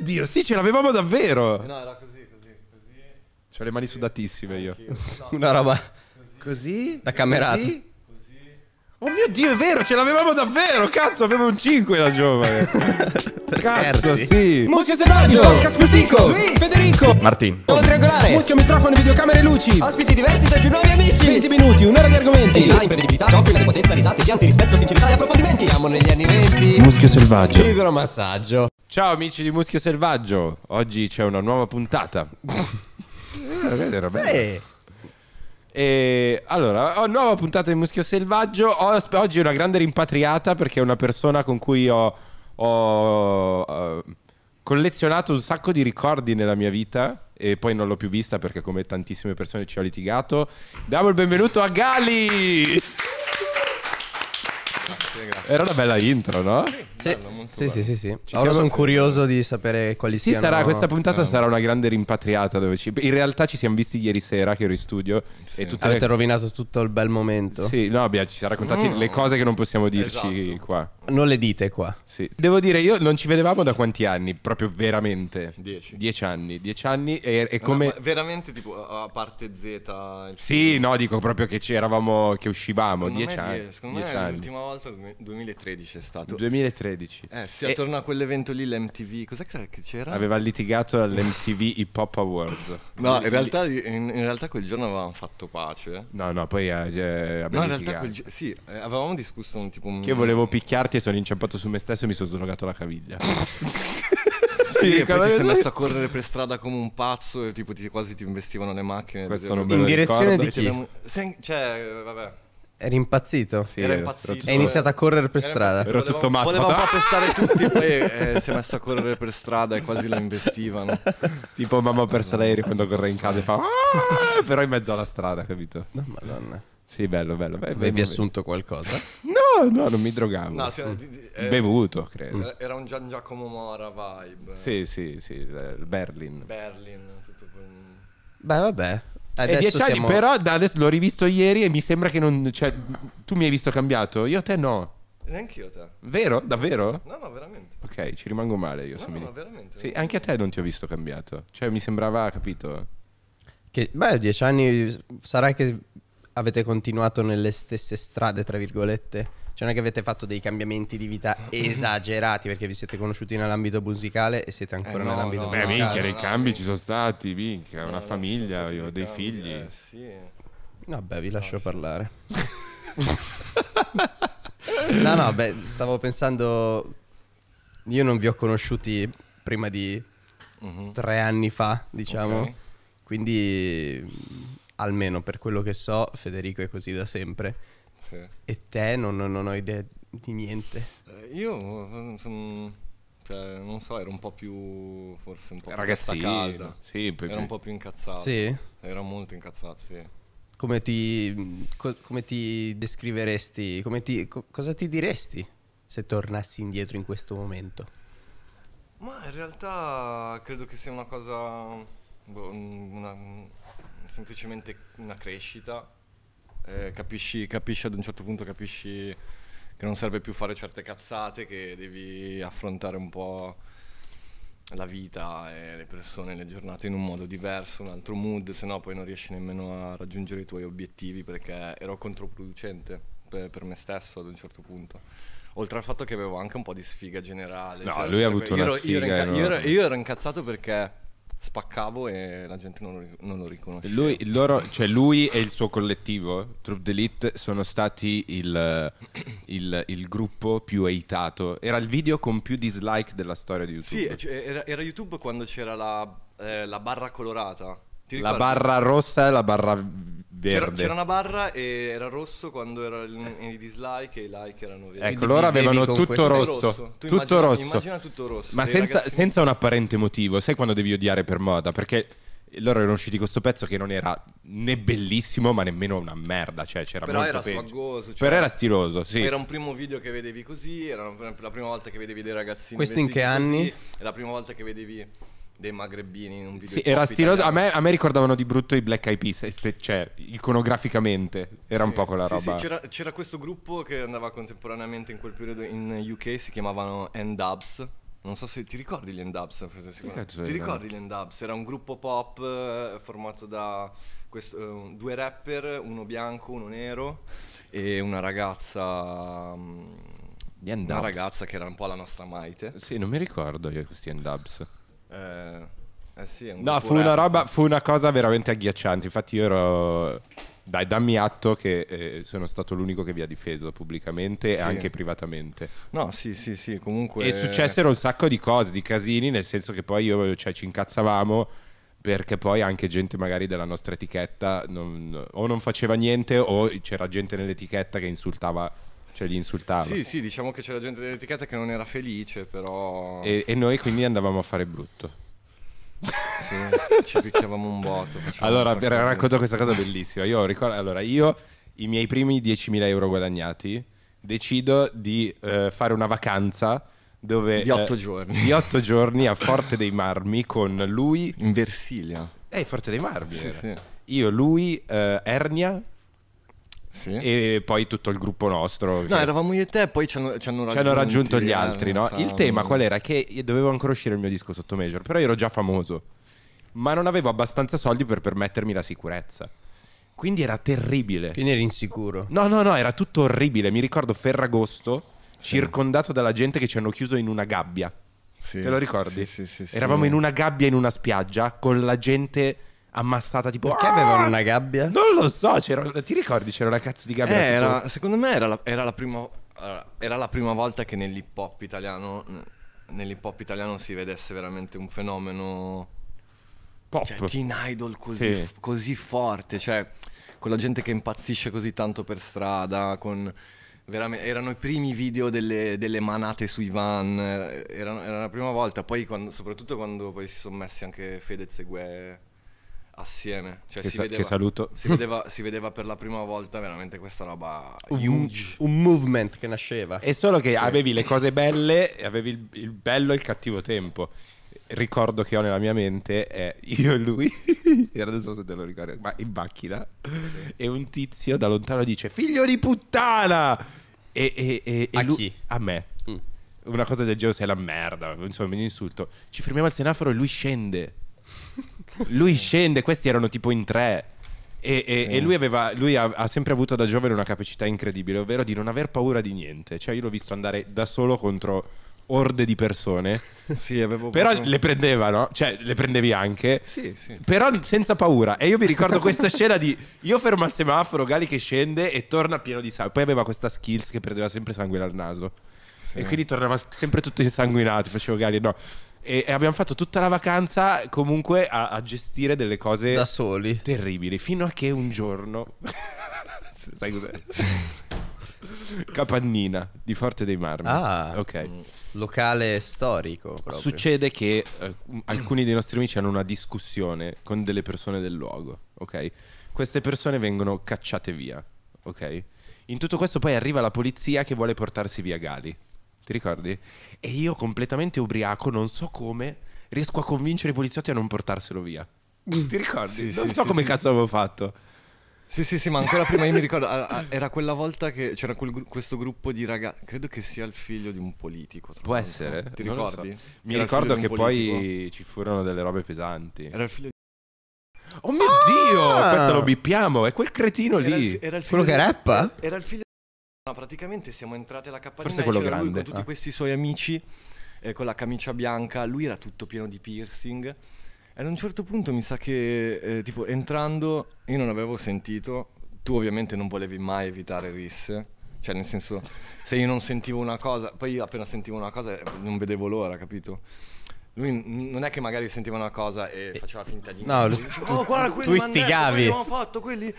Dio, sì, ce l'avevamo davvero. Eh, no, era così, così, così. C'ho le mani sudatissime io. No, Una roba così. Da camerata. Così. Oh mio dio, è vero, ce l'avevamo davvero! Cazzo, avevo un 5 la giovane! Cazzo, sì! Muschio selvaggio! Podcast più fico! Federico! Martin! Nuovo triangolare! Muschio, microfono, videocamere e luci! Ospiti diversi tra più nuovi amici! 20 minuti, un'ora di argomenti! Design, imprevedibilità, giochi, prepotenzia, risate, pianti, rispetto, sincerità e approfondimenti! Siamo negli anni 20! Muschio selvaggio! Idromassaggio! Ciao amici di Muschio Selvaggio, oggi c'è una nuova puntata. Eh, era bello. Sì. E allora, ho nuova puntata di Muschio Selvaggio. Ho, oggi è una grande rimpatriata perché è una persona con cui ho, ho uh, collezionato un sacco di ricordi nella mia vita e poi non l'ho più vista perché come tantissime persone ci ho litigato. Diamo il benvenuto a Gali! Era una bella intro, no? Sì, sì, bello. sì, sì, sì. Ora sono curioso di sapere quali sì, siano. Sarà, questa puntata eh. sarà una grande rimpatriata. Dove ci... In realtà ci siamo visti ieri sera che ero in studio. Sì. E tutte Avete le... rovinato tutto il bel momento. Sì, no, abbiamo, ci siamo raccontati mm. le cose che non possiamo dirci esatto. qua. Non le dite qua. Sì. Devo dire, io non ci vedevamo da quanti anni, proprio veramente. Dieci. Dieci anni. Dieci anni e, e come... No, veramente tipo a parte Z. Sì, no, dico proprio che ci eravamo, che uscivamo. Secondo dieci me, anni. Secondo dieci me anni. l'ultima volta che 2013 è stato. 2013. Eh, sì, attorno e... a quell'evento lì, l'MTV, cos'è che c'era? Aveva litigato all'MTV Hip Hop Awards. No, in realtà, in, in realtà, quel giorno avevamo fatto pace. No, no, poi eh, eh abbiamo No, in litigato. realtà quel, sì, eh, avevamo discusso un tipo... Un... Che volevo picchiarti e sono inciampato su me stesso e mi sono slogato la caviglia. sì, e poi ti sei messo a correre per strada come un pazzo e tipo ti, quasi ti investivano le macchine. Questo cioè, non me lo In direzione ricordo. di chi? Sen... Cioè, vabbè... Era impazzito. Sì, era impazzito. È iniziato a correre per era strada. Era tutto matto. Voleva fatto... pestare tutti, e poi eh, si è messo a correre per strada e quasi lo investivano. tipo mamma ha perso l'aereo quando corre in casa e fa... Ah! Però in mezzo alla strada, capito? No, madonna. Sì, bello, bello. bello, Avevi assunto qualcosa? no, no, non mi drogavo. No, sì, eh, Bevuto, credo. Era un Gian Giacomo Mora vibe. Sì, sì, sì. Berlin. Berlin. Beh, vabbè adesso siamo... anni, però da adesso l'ho rivisto ieri e mi sembra che non. Cioè, tu mi hai visto cambiato, io a te no. Neanche io te. Vero? Davvero? No, no, veramente. Ok, ci rimango male io. No, no, mi... no veramente. Sì, anche a te non ti ho visto cambiato. Cioè, mi sembrava, capito? Che, beh, dieci anni sarà che avete continuato nelle stesse strade, tra virgolette. Cioè non è che avete fatto dei cambiamenti di vita esagerati perché vi siete conosciuti nell'ambito musicale e siete ancora eh no, nell'ambito no, musicale. Beh, minchia, dei cambi eh. ci sono stati, minchia, una eh, famiglia, io ho dei cambi, figli. Eh, sì. Vabbè, vi lascio parlare. no, no, beh, stavo pensando... Io non vi ho conosciuti prima di uh-huh. tre anni fa, diciamo. Okay. Quindi, almeno per quello che so, Federico è così da sempre sì. E te non, non, ho idea di niente. Eh, io sono, mm, mm, cioè, non so, ero un po' più forse un po' ragazzino. Sì, ero un po' più incazzato. Sì. Ero molto incazzato, sì. Come ti, co come ti descriveresti? Come ti, co cosa ti diresti se tornassi indietro in questo momento? Ma in realtà credo che sia una cosa. Boh, una, semplicemente una crescita eh, capisci, capisci ad un certo punto capisci che non serve più fare certe cazzate, che devi affrontare un po' la vita e le persone, le giornate in un modo diverso, un altro mood, se no poi non riesci nemmeno a raggiungere i tuoi obiettivi perché ero controproducente per, per me stesso ad un certo punto. Oltre al fatto che avevo anche un po' di sfiga generale. No, cioè, lui ha avuto una io sfiga. io, ero inca- io, ero, io ero incazzato perché spaccavo e la gente non lo, non lo riconosceva. Lui, loro, cioè lui, e il suo collettivo, Troop Delete, sono stati il, il, il, gruppo più hateato. Era il video con più dislike della storia di YouTube. Sì, cioè, era, era, YouTube quando c'era la, eh, la barra colorata la barra rossa e la barra verde. C'era, c'era, una barra e era rosso quando era i dislike e i like erano verdi. Ecco, loro avevano tutto rosso, rosso. Tutto immagina, rosso. Immagina tutto rosso. Ma senza, ragazzi... senza un apparente motivo. Sai quando devi odiare per moda? Perché loro erano usciti con questo pezzo che non era né bellissimo ma nemmeno una merda cioè c'era però molto era peggio. cioè però era stiloso sì. era un primo video che vedevi così era la prima volta che vedevi dei ragazzini questo in che anni? è la prima volta che vedevi dei magrebini in un video. Sì, era stiloso. A me, a me, ricordavano di brutto i Black Eyed Peas, cioè iconograficamente era sì, un po' quella sì, roba. Sì, c'era, c'era, questo gruppo che andava contemporaneamente in quel periodo in UK, si chiamavano End dubs Non so se ti ricordi gli End dubs Ti ricordi gli End dubs Era un gruppo pop eh, formato da questo, eh, due rapper, uno bianco, uno nero e una ragazza... Mh, mm, una ragazza che era un po' la nostra maite. Sì, non mi ricordo io questi End dubs eh, eh sì, un no, fu una, roba, fu una cosa veramente agghiacciante. Infatti, io ero. Dai, dammi atto che eh, sono stato l'unico che vi ha difeso pubblicamente sì. e anche privatamente. No, sì, sì, sì, comunque... E successero un sacco di cose, di casini, nel senso che poi io, cioè, ci incazzavamo perché poi anche gente magari della nostra etichetta non, o non faceva niente o c'era gente nell'etichetta che insultava cioè li insultava. Sì, sì, diciamo che c'era gente dell'etichetta che non era felice, però... E, e noi quindi andavamo a fare brutto. sì, ci picchiavamo un botto. Allora, per, racconto questa cosa bellissima. Io ricordo, allora, io i miei primi 10.000 euro guadagnati decido di eh, fare una vacanza dove... Di otto eh, giorni. Di otto giorni a Forte dei Marmi con lui... In Versilia. Eh, Forte dei Marmi. Sì, sì. Io, lui, eh, Ernia sì. e poi tutto il gruppo nostro. No, eravamo io e te, poi ci hanno, raggiunto, ci hanno raggiunto gli altri. No? Il tema qual era? Che dovevo ancora uscire il mio disco sotto major, però ero già famoso, ma non avevo abbastanza soldi per permettermi la sicurezza. Quindi era terribile. Quindi eri insicuro. No, no, no, era tutto orribile. Mi ricordo Ferragosto, sì. circondato dalla gente che ci hanno chiuso in una gabbia. Sì. Te lo ricordi? Sì, sì, sì, Eravamo in una gabbia in una spiaggia con la gente ammassata tipo perché avevano ah! una gabbia? Non lo so, ti ricordi c'era una cazzo di gabbia? Eh, tipo... era, secondo me era la, era la, prima, era la prima volta che nell'hip hop italiano nell'hip hop italiano si vedesse veramente un fenomeno pop. Cioè, teen idol così, sì. così forte, cioè con la gente che impazzisce così tanto per strada, con erano i primi video delle, delle manate sui van, er, era, era, la prima volta, poi quando, soprattutto quando poi si sono messi anche Fedez e Gue assieme. Cioè, che, si sa- vedeva, che saluto. Si vedeva, si vedeva, per la prima volta veramente questa roba un, huge. Un movement che nasceva. E solo che sì. avevi le cose belle, avevi il, il bello e il cattivo tempo. Ricordo che ho nella mia mente è io e lui, non so se te lo ricordi, ma in macchina. Sì. E un tizio da lontano dice: Figlio di puttana! E, e, e, e a lui, chi? A me. Mm. Una cosa del genere, sei la merda. Insomma, mi insulto. Ci fermiamo al senaforo e lui scende. Lui scende, questi erano tipo in tre. E, e, sì. e lui, aveva, lui ha, ha, sempre avuto da giovane una capacità incredibile, ovvero di non aver paura di niente. Cioè, io l'ho visto andare da solo contro orde di persone. sì, avevo Però proprio... le prendevano, cioè le prendevi anche. Sì, sì. Però senza paura. E io mi ricordo questa scena di io fermo al semaforo, Gali che scende e torna pieno di sangue. Poi aveva questa skills che perdeva sempre sangue dal naso. Sì. E quindi tornava sempre tutto insanguinato. Facevo Gali, no. E, e abbiamo fatto tutta la vacanza comunque a, a gestire delle cose da soli. Terribili. Fino a che un giorno... Sai cos'è? Capannina di Forte dei Marmi. Ah, ok. Mm, locale storico. Proprio. Succede che eh, alcuni dei nostri amici hanno una discussione con delle persone del luogo, ok? Queste persone vengono cacciate via, ok? In tutto questo poi arriva la polizia che vuole portarsi via Gali. Ti ricordi? E io completamente ubriaco, non so come, riesco a convincere i poliziotti a non portarselo via. Mm. Ti ricordi? Sì, non sì, so sì, come cazzo avevo fatto. Sì, sì, sì, ma ancora prima io mi ricordo, era quella volta che c'era quel, questo gruppo di ragazzi, credo che sia il figlio di un politico. Può l'altro. essere? Ti ricordi? So. Mi ricordo che poi ci furono delle robe pesanti. Era il figlio di... Oh mio ah! Dio, questo lo bippiamo, è quel cretino lì. Era il, era il quello che rappa? Era, era il figlio No, praticamente siamo entrati alla cappellina Forse quello grande, con tutti ah. questi suoi amici eh, con la camicia bianca, lui era tutto pieno di piercing. E ad un certo punto mi sa che eh, tipo entrando io non avevo sentito, tu ovviamente non volevi mai evitare risse. Cioè, nel senso, se io non sentivo una cosa, poi io appena sentivo una cosa eh, non vedevo l'ora, capito? lui non è che magari sentiva una cosa e, eh. faceva finta di niente. No, diceva, oh, guarda, quelli tu istigavi. Detto, fatto, quelli... E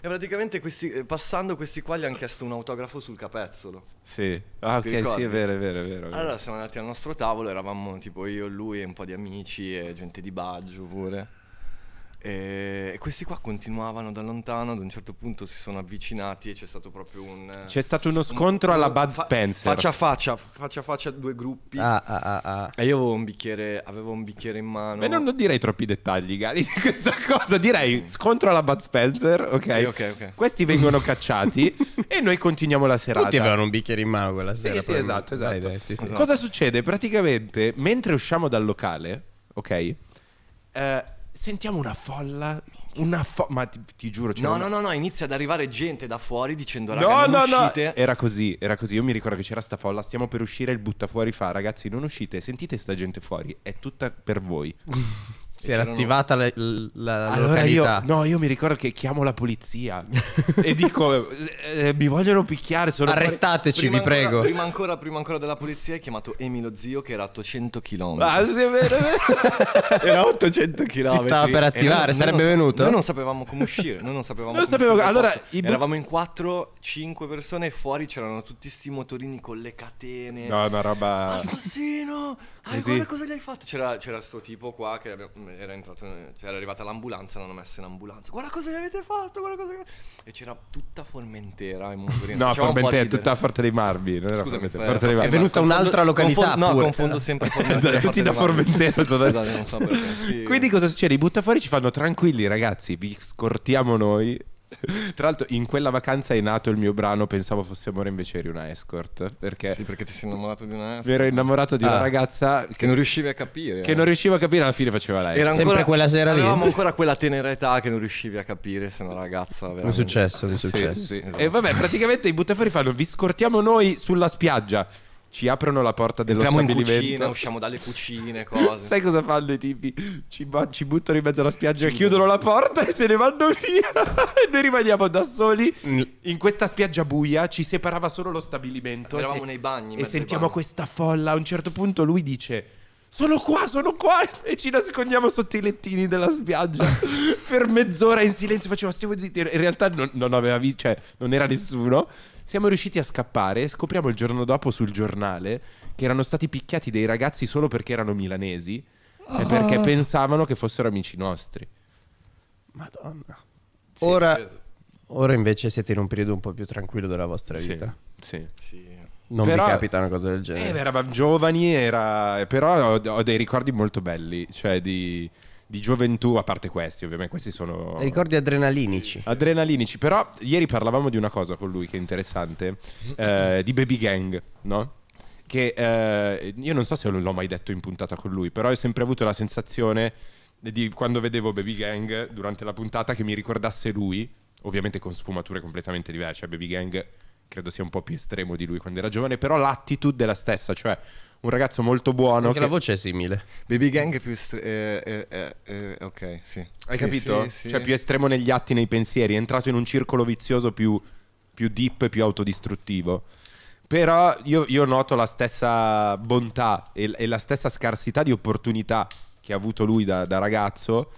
praticamente questi, eh, passando questi qua gli hanno chiesto un autografo sul capezzolo. Sì. Ah, ok, ricordi? sì, è vero, è vero, è vero. Allora siamo andati al nostro tavolo, eravamo tipo io, lui e un po' di amici e gente di Baggio pure. Eh, e questi qua continuavano da lontano, ad un certo punto si sono avvicinati e c'è stato proprio un... Eh, c'è stato uno scontro un, alla Bud fa- Spencer. Faccia a faccia, faccia a faccia due gruppi. Ah, ah, ah, ah, e io avevo un, bicchiere, avevo un bicchiere, in mano. Beh, non, non direi troppi dettagli, Gali, di questa cosa. Direi scontro alla Bud Spencer, ok? Sì, okay, okay. Questi vengono cacciati e noi continuiamo la serata. Tutti avevano un bicchiere in mano quella sera. Sì, sì, esatto, esatto. Dai, sì, sì. Cosa succede? Praticamente, mentre usciamo dal locale, ok? Eh, sentiamo una folla. Una fo- Ma ti, ti giuro. No, una... no, no, inizia ad arrivare gente da fuori dicendo raga, no, non no, uscite. No. Era così, era così. Io mi ricordo che c'era sta folla. Stiamo per uscire. Il butta fuori fa, ragazzi, non uscite. Sentite sta gente fuori. È tutta per voi. Si era attivata la, la allora località. Io, no, io mi ricordo che chiamo la polizia e dico: eh, eh, Mi vogliono picchiare. Sono Arrestateci, vi ancora, prego. Prima ancora, prima ancora, della polizia, hai chiamato Emilio Zio, che era a 800 km. Ah, sì, è vero, era a 800 km. Si stava per attivare, noi, sarebbe noi non, venuto. Noi non sapevamo come uscire. Noi non sapevamo non sapevo, allora, bu- Eravamo in 4-5 persone e fuori c'erano tutti sti motorini con le catene. No, una roba. Assassino! Ah, guarda cosa gli hai fatto. C'era, c'era sto tipo qua che abbiamo era entrato, cioè era arrivata l'ambulanza e l'hanno messo in ambulanza. Guarda cosa che avete fatto, guarda cosa E c'era tutta Formentera e no, Formentera è tutta Forte dei Marvi, non era Scusami, Formentera. Eh, Forte dei Marmi. Eh, è venuta eh, confondo, un'altra località confondo, No, confondo sempre Formentera. Esatto, tutti da Formentera Scusate, non so perché. Sì. Quindi cosa succede? I buttafuori ci fanno tranquilli, ragazzi, vi scortiamo noi Tra l'altro, in quella vacanza è nato il mio brano Pensavo fosse amore, invece eri una escort. Perché sì, perché ti sei innamorato di una escort. Mi ero innamorato di ah, una ragazza che, che, non riuscivi a capire. Che eh. non riuscivo a capire, alla fine faceva lei. Era ancora, Sempre quella sera lì. Avevamo ancora quella tenera età che non riuscivi a capire se una ragazza. Veramente... È successo, è successo. Sì, sì, esatto. E vabbè, praticamente i buttafuori fanno: Vi scortiamo noi sulla spiaggia ci aprono la porta dello Entriamo stabilimento. in cucina, usciamo dalle cucine, cose. Sai cosa fanno i tipi? Ci, ci buttano in mezzo alla spiaggia, ci chiudono la porta e se ne vanno via. e noi rimaniamo da soli mm. in questa spiaggia buia, ci separava solo lo stabilimento. Eravamo se... nei bagni. E sentiamo bagni. questa folla. A un certo punto lui dice... Sono qua, sono qua! E ci nascondiamo sotto i lettini della spiaggia per mezz'ora in silenzio. facevo stiamo zitti. In realtà non, non aveva visto, cioè, non era nessuno. Siamo riusciti a scappare e scopriamo il giorno dopo sul giornale che erano stati picchiati dei ragazzi solo perché erano milanesi oh. e ah. perché pensavano che fossero amici nostri. Madonna. ora, ora, invece siete in un periodo un po' più tranquillo della vostra vita. Sì. sì. sì. Non però, vi capita una cosa del genere. Eh, eravamo giovani, era... però ho, ho, dei ricordi molto belli. Cioè, di di gioventù, a parte questi, ovviamente questi sono... Ricordi adrenalinici. Adrenalinici, però ieri parlavamo di una cosa con lui che è interessante, eh, di Baby Gang, no? Che eh, io non so se l'ho mai detto in puntata con lui, però ho sempre avuto la sensazione di quando vedevo Baby Gang durante la puntata che mi ricordasse lui, ovviamente con sfumature completamente diverse, cioè Baby Gang credo sia un po' più estremo di lui quando era giovane, però l'attitude è la stessa, cioè un ragazzo molto buono. Anche che... la voce è simile. Baby Gang è più estremo. Eh, eh, eh, eh, ok, sì. Hai sì, capito? Sì, sì. Cioè, più estremo negli atti, nei pensieri. È entrato in un circolo vizioso più, più deep, più autodistruttivo. Però io, io noto la stessa bontà e, e, la stessa scarsità di opportunità che ha avuto lui da, da ragazzo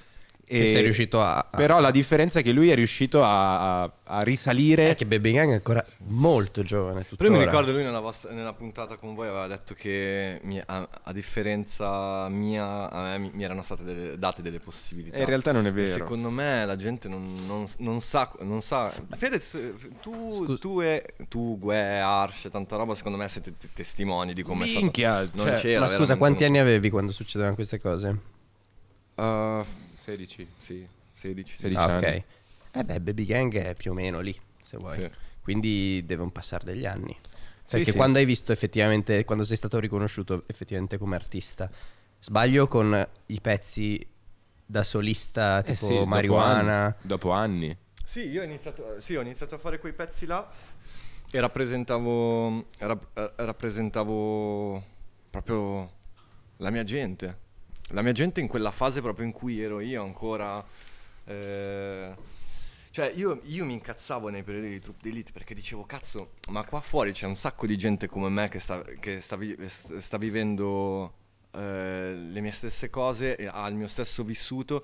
e sei riuscito a, a, Però la differenza è che lui è riuscito a, a, a risalire. È che Baby Gang è ancora molto giovane. Tuttora. Però mi ricordo lui nella, vostra, nella, puntata con voi aveva detto che mi, a, differenza mia, a me mi erano state delle, date delle possibilità. E eh, in realtà non è vero. E secondo me la gente non, non, non sa. Non sa. Fedez, tu, Scus- tu, e, tu, Gue, Arsh, tanta roba, secondo me siete t- testimoni di come Minchia, è stato. Cioè, non c'era, ma scusa, quanti anni avevi quando succedevano queste cose? Uh, 16. Sì, 16. 16 ah, ok. Eh beh, Baby Gang è più o meno lì, se vuoi. Sì. Quindi devono passare degli anni. Perché sì, quando hai visto effettivamente, quando sei stato riconosciuto effettivamente come artista, sbaglio con i pezzi da solista eh tipo eh sì, marijuana? Dopo anni. dopo anni. Sì, io ho iniziato, sì, ho iniziato a fare quei pezzi là e rappresentavo, rapp- eh, rappresentavo proprio la mia gente la mia gente in quella fase proprio in cui ero io ancora... Eh, cioè, io, io, mi incazzavo nei periodi di Troop d'Elite perché dicevo, cazzo, ma qua fuori c'è un sacco di gente come me che sta, che sta, vi, sta vivendo eh, le mie stesse cose, ha il mio stesso vissuto.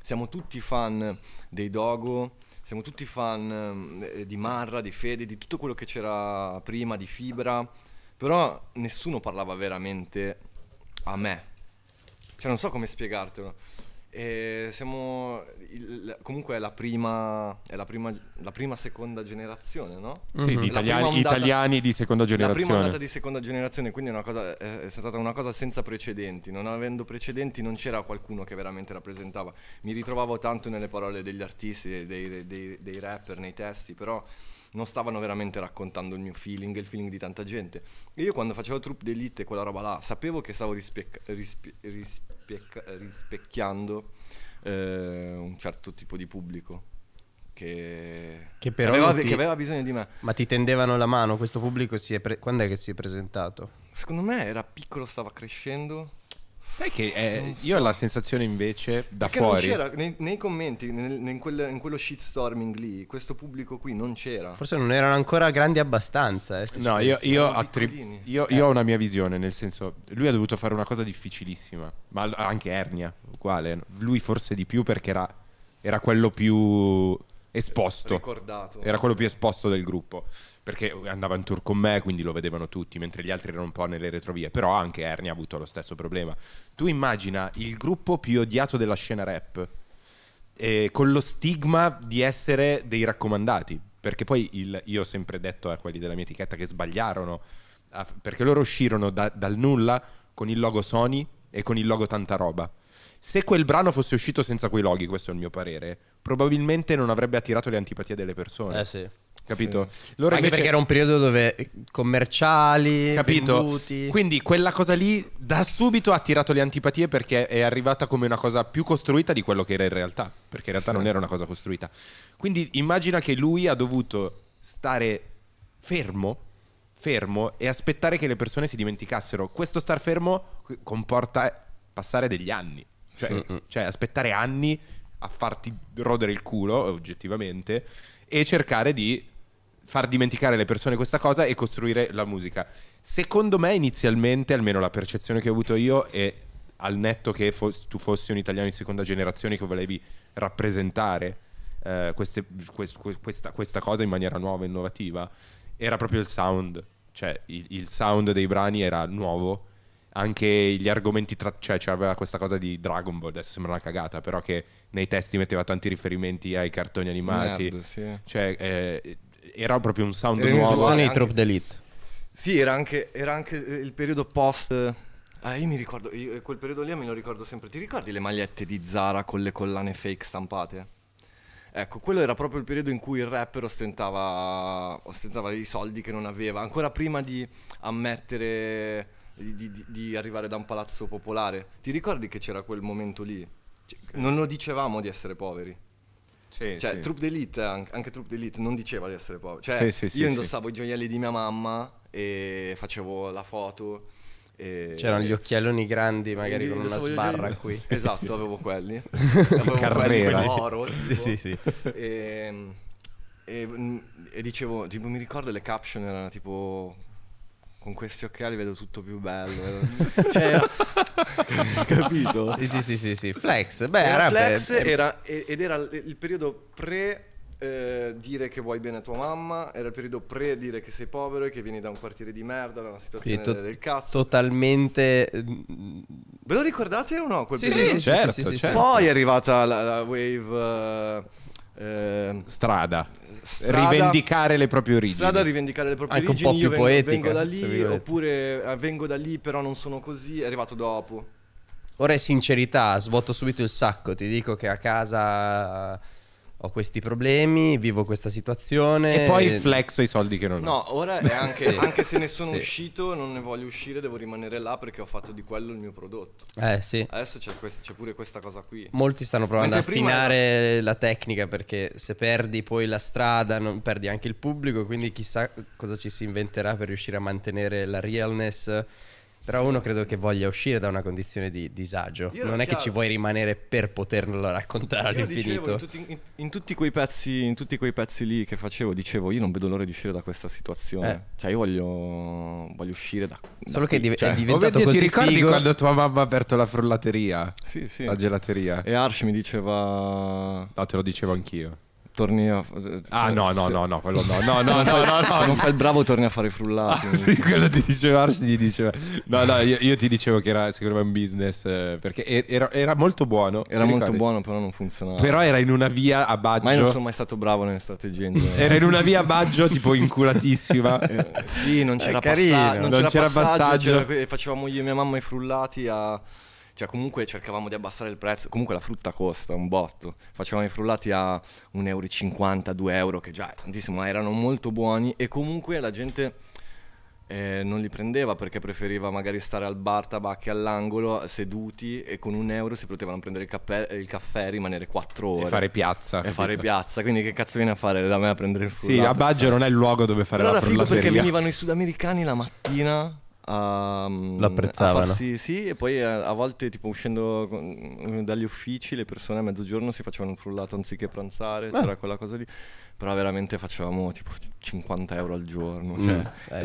Siamo tutti fan dei Dogo, siamo tutti fan eh, di Marra, di Fede, di tutto quello che c'era prima, di Fibra, però nessuno parlava veramente a me. Cioè, non so come spiegartelo. E siamo il, comunque è la prima, è la prima, la prima seconda generazione, no? Sì, mm-hmm. di italiani, ondata, italiani, di seconda generazione. La prima ondata di seconda generazione, quindi è, cosa, è, stata una cosa senza precedenti. Non avendo precedenti, non c'era qualcuno che veramente rappresentava. Mi ritrovavo tanto nelle parole degli artisti, dei, dei, dei rapper, nei testi, però non stavano veramente raccontando il mio feeling il feeling di tanta gente. E io quando facevo troupe d'elite e quella roba là, sapevo che stavo rispecca- rispe- rispecca- rispecchiando eh, un certo tipo di pubblico. Che, che, però aveva, ti... che aveva bisogno di me. Ma ti tendevano la mano, questo pubblico si è pre- quando è che si è presentato? Secondo me era piccolo, stava crescendo Sai che eh, so. io ho la sensazione invece da Perché fuori. Non c'era nei, nei commenti, nel, nel quel, in quello shitstorming lì, questo pubblico qui non c'era. Forse non erano ancora grandi abbastanza. Eh, no, io, io, attrib- io, io eh. ho una mia visione, nel senso, lui ha dovuto fare una cosa difficilissima, ma anche Ernia, uguale. Lui forse di più perché era, era quello più esposto. Ricordato. Era quello più esposto del gruppo perché andava in tour con me, quindi lo vedevano tutti, mentre gli altri erano un po' nelle retrovie, però anche Ernie ha avuto lo stesso problema. Tu immagina il gruppo più odiato della scena rap, eh, con lo stigma di essere dei raccomandati, perché poi il, io ho sempre detto a quelli della mia etichetta che sbagliarono, a, perché loro uscirono da, dal nulla con il logo Sony e con il logo tanta roba. Se quel brano fosse uscito senza quei loghi, questo è il mio parere, probabilmente non avrebbe attirato le antipatie delle persone. Eh sì capito? Sì. Loro Anche invece... perché era un periodo dove commerciali, capito? Venduti. Quindi quella cosa lì da subito ha attirato le antipatie perché è arrivata come una cosa più costruita di quello che era in realtà, perché in realtà sì. non era una cosa costruita. Quindi immagina che lui ha dovuto stare fermo, fermo e aspettare che le persone si dimenticassero. Questo star fermo comporta passare degli anni, cioè, sì. cioè aspettare anni a farti rodere il culo oggettivamente e cercare di far dimenticare alle persone questa cosa e costruire la musica. Secondo me inizialmente, almeno la percezione che ho avuto io è al netto che fos- tu fossi un italiano di seconda generazione che volevi rappresentare eh, queste, quest- questa, questa, cosa in maniera nuova e innovativa, era proprio il sound, cioè il, il sound dei brani era nuovo, anche gli argomenti, tra- cioè c'era questa cosa di Dragon Ball, adesso sembra una cagata, però che nei testi metteva tanti riferimenti ai cartoni animati, Nerd, sì. cioè eh, era proprio un sound era nuovo. Erano i Trop Delete. Sì, era anche, era anche eh, il periodo post... Eh, ah, io mi ricordo, io, quel periodo lì me lo ricordo sempre. Ti ricordi le magliette di Zara con le collane fake stampate? Ecco, quello era proprio il periodo in cui il rapper ostentava, ostentava dei soldi che non aveva, ancora prima di ammettere di, di, di arrivare da un palazzo popolare. Ti ricordi che c'era quel momento lì? Cioè, non lo dicevamo di essere poveri. Sì, cioè, sì. Troupe d'Elite, anche, Troop Troupe d'Elite non diceva di essere povero. Cioè, sì, io indossavo i gioielli di mia mamma e facevo la foto. E... C'erano gli occhialoni grandi, magari con una sbarra qui. Esatto, avevo quelli. avevo Carrera. quelli d'oro. Sì, sì, sì. Ehm, e, e, mm, e dicevo, tipo, mi ricordo le caption erano tipo con questi occhiali vedo tutto più bello. cioè, capito? Sì, sì, sì, sì, sì. Flex, beh, era flex per... Eh, era, ed era il periodo pre eh, dire che vuoi bene a tua mamma, era il periodo pre dire che sei povero e che vieni da un quartiere di merda, da una situazione to- del cazzo. Totalmente Ve lo ricordate o no quel sì, Sì, sì, certo, sì, sì, certo. Poi è arrivata la, la wave uh, eh, strada. strada. rivendicare le proprie origini. Strada, rivendicare le proprie Anche ecco, origini. Anche un po' più Io vengo, poetica. Vengo da lì, oppure eh, vengo da lì, però non sono così, è arrivato dopo. Ora è sincerità, svuoto subito il sacco, ti dico che a casa ho questi problemi, vivo questa situazione. E poi e... flexo i soldi che non ho. No, ora anche, sì. anche, se ne sono sì. uscito, non ne voglio uscire, devo rimanere là perché ho fatto di quello il mio prodotto. Eh sì. Adesso c'è, quest- c'è pure questa cosa qui. Molti stanno provando Mentre ad affinare era... la tecnica perché se perdi poi la strada, non perdi anche il pubblico, quindi chissà cosa ci si inventerà per riuscire a mantenere la realness però uno credo che voglia uscire da una condizione di disagio. Io non è chiaro. che ci vuoi rimanere per poterlo raccontare io all'infinito. Dicevo, in, tutti, in, in, tutti pezzi, in, tutti, quei pezzi, lì che facevo, dicevo io non vedo l'ora di uscire da questa situazione. Eh. Cioè io voglio, voglio uscire da questa Solo da che qui, cioè. è cioè. diventato Ovvio, così Ti ricordi figo? quando tua mamma ha aperto la frullateria? Sì, sì. La gelateria. E Arsh mi diceva... No, te lo dicevo anch'io torni a... Eh, ah cioè, no, no, no, no, quello no, no, no, no, no, no. Se non fai il bravo torni a fare i frullati. Ah, sì, quello ti diceva, gli diceva. No, no, io, io, ti dicevo che era secondo me un business eh, perché era, era molto buono. Era molto ricordi? buono, però non funzionava. Però era in una via a Baggio. Ma io non sono mai stato bravo nelle strategie. In era in una via a Baggio tipo inculatissima. Eh, sì, non eh, c'era, passa- non, non c'era, c'era passaggio, passaggio. C'era, facevamo io e mia mamma i frullati a cioè comunque cercavamo di abbassare il prezzo, comunque la frutta costa un botto, facevamo i frullati a 1,50 euro, 2 euro, che già è tantissimo, ma erano molto buoni e comunque la gente eh, non li prendeva perché preferiva magari stare al bar, tabacchi all'angolo, seduti e con un euro si potevano prendere il, caffè, il caffè rimanere 4 ore. E fare piazza. E capito? fare piazza, quindi che cazzo viene a fare da me a prendere il frullato? Sì, a Baggio non è il luogo dove fare allora la frullateria. Allora figo perché venivano i sudamericani la mattina Ehm, a, L'apprezzavano. A farsi, sì, e poi a, eh, a volte tipo uscendo con, dagli uffici le persone a mezzogiorno si facevano un frullato anziché pranzare, eh. quella cosa lì. Di... Però veramente facevamo tipo 50 euro al giorno. Mm. Cioè,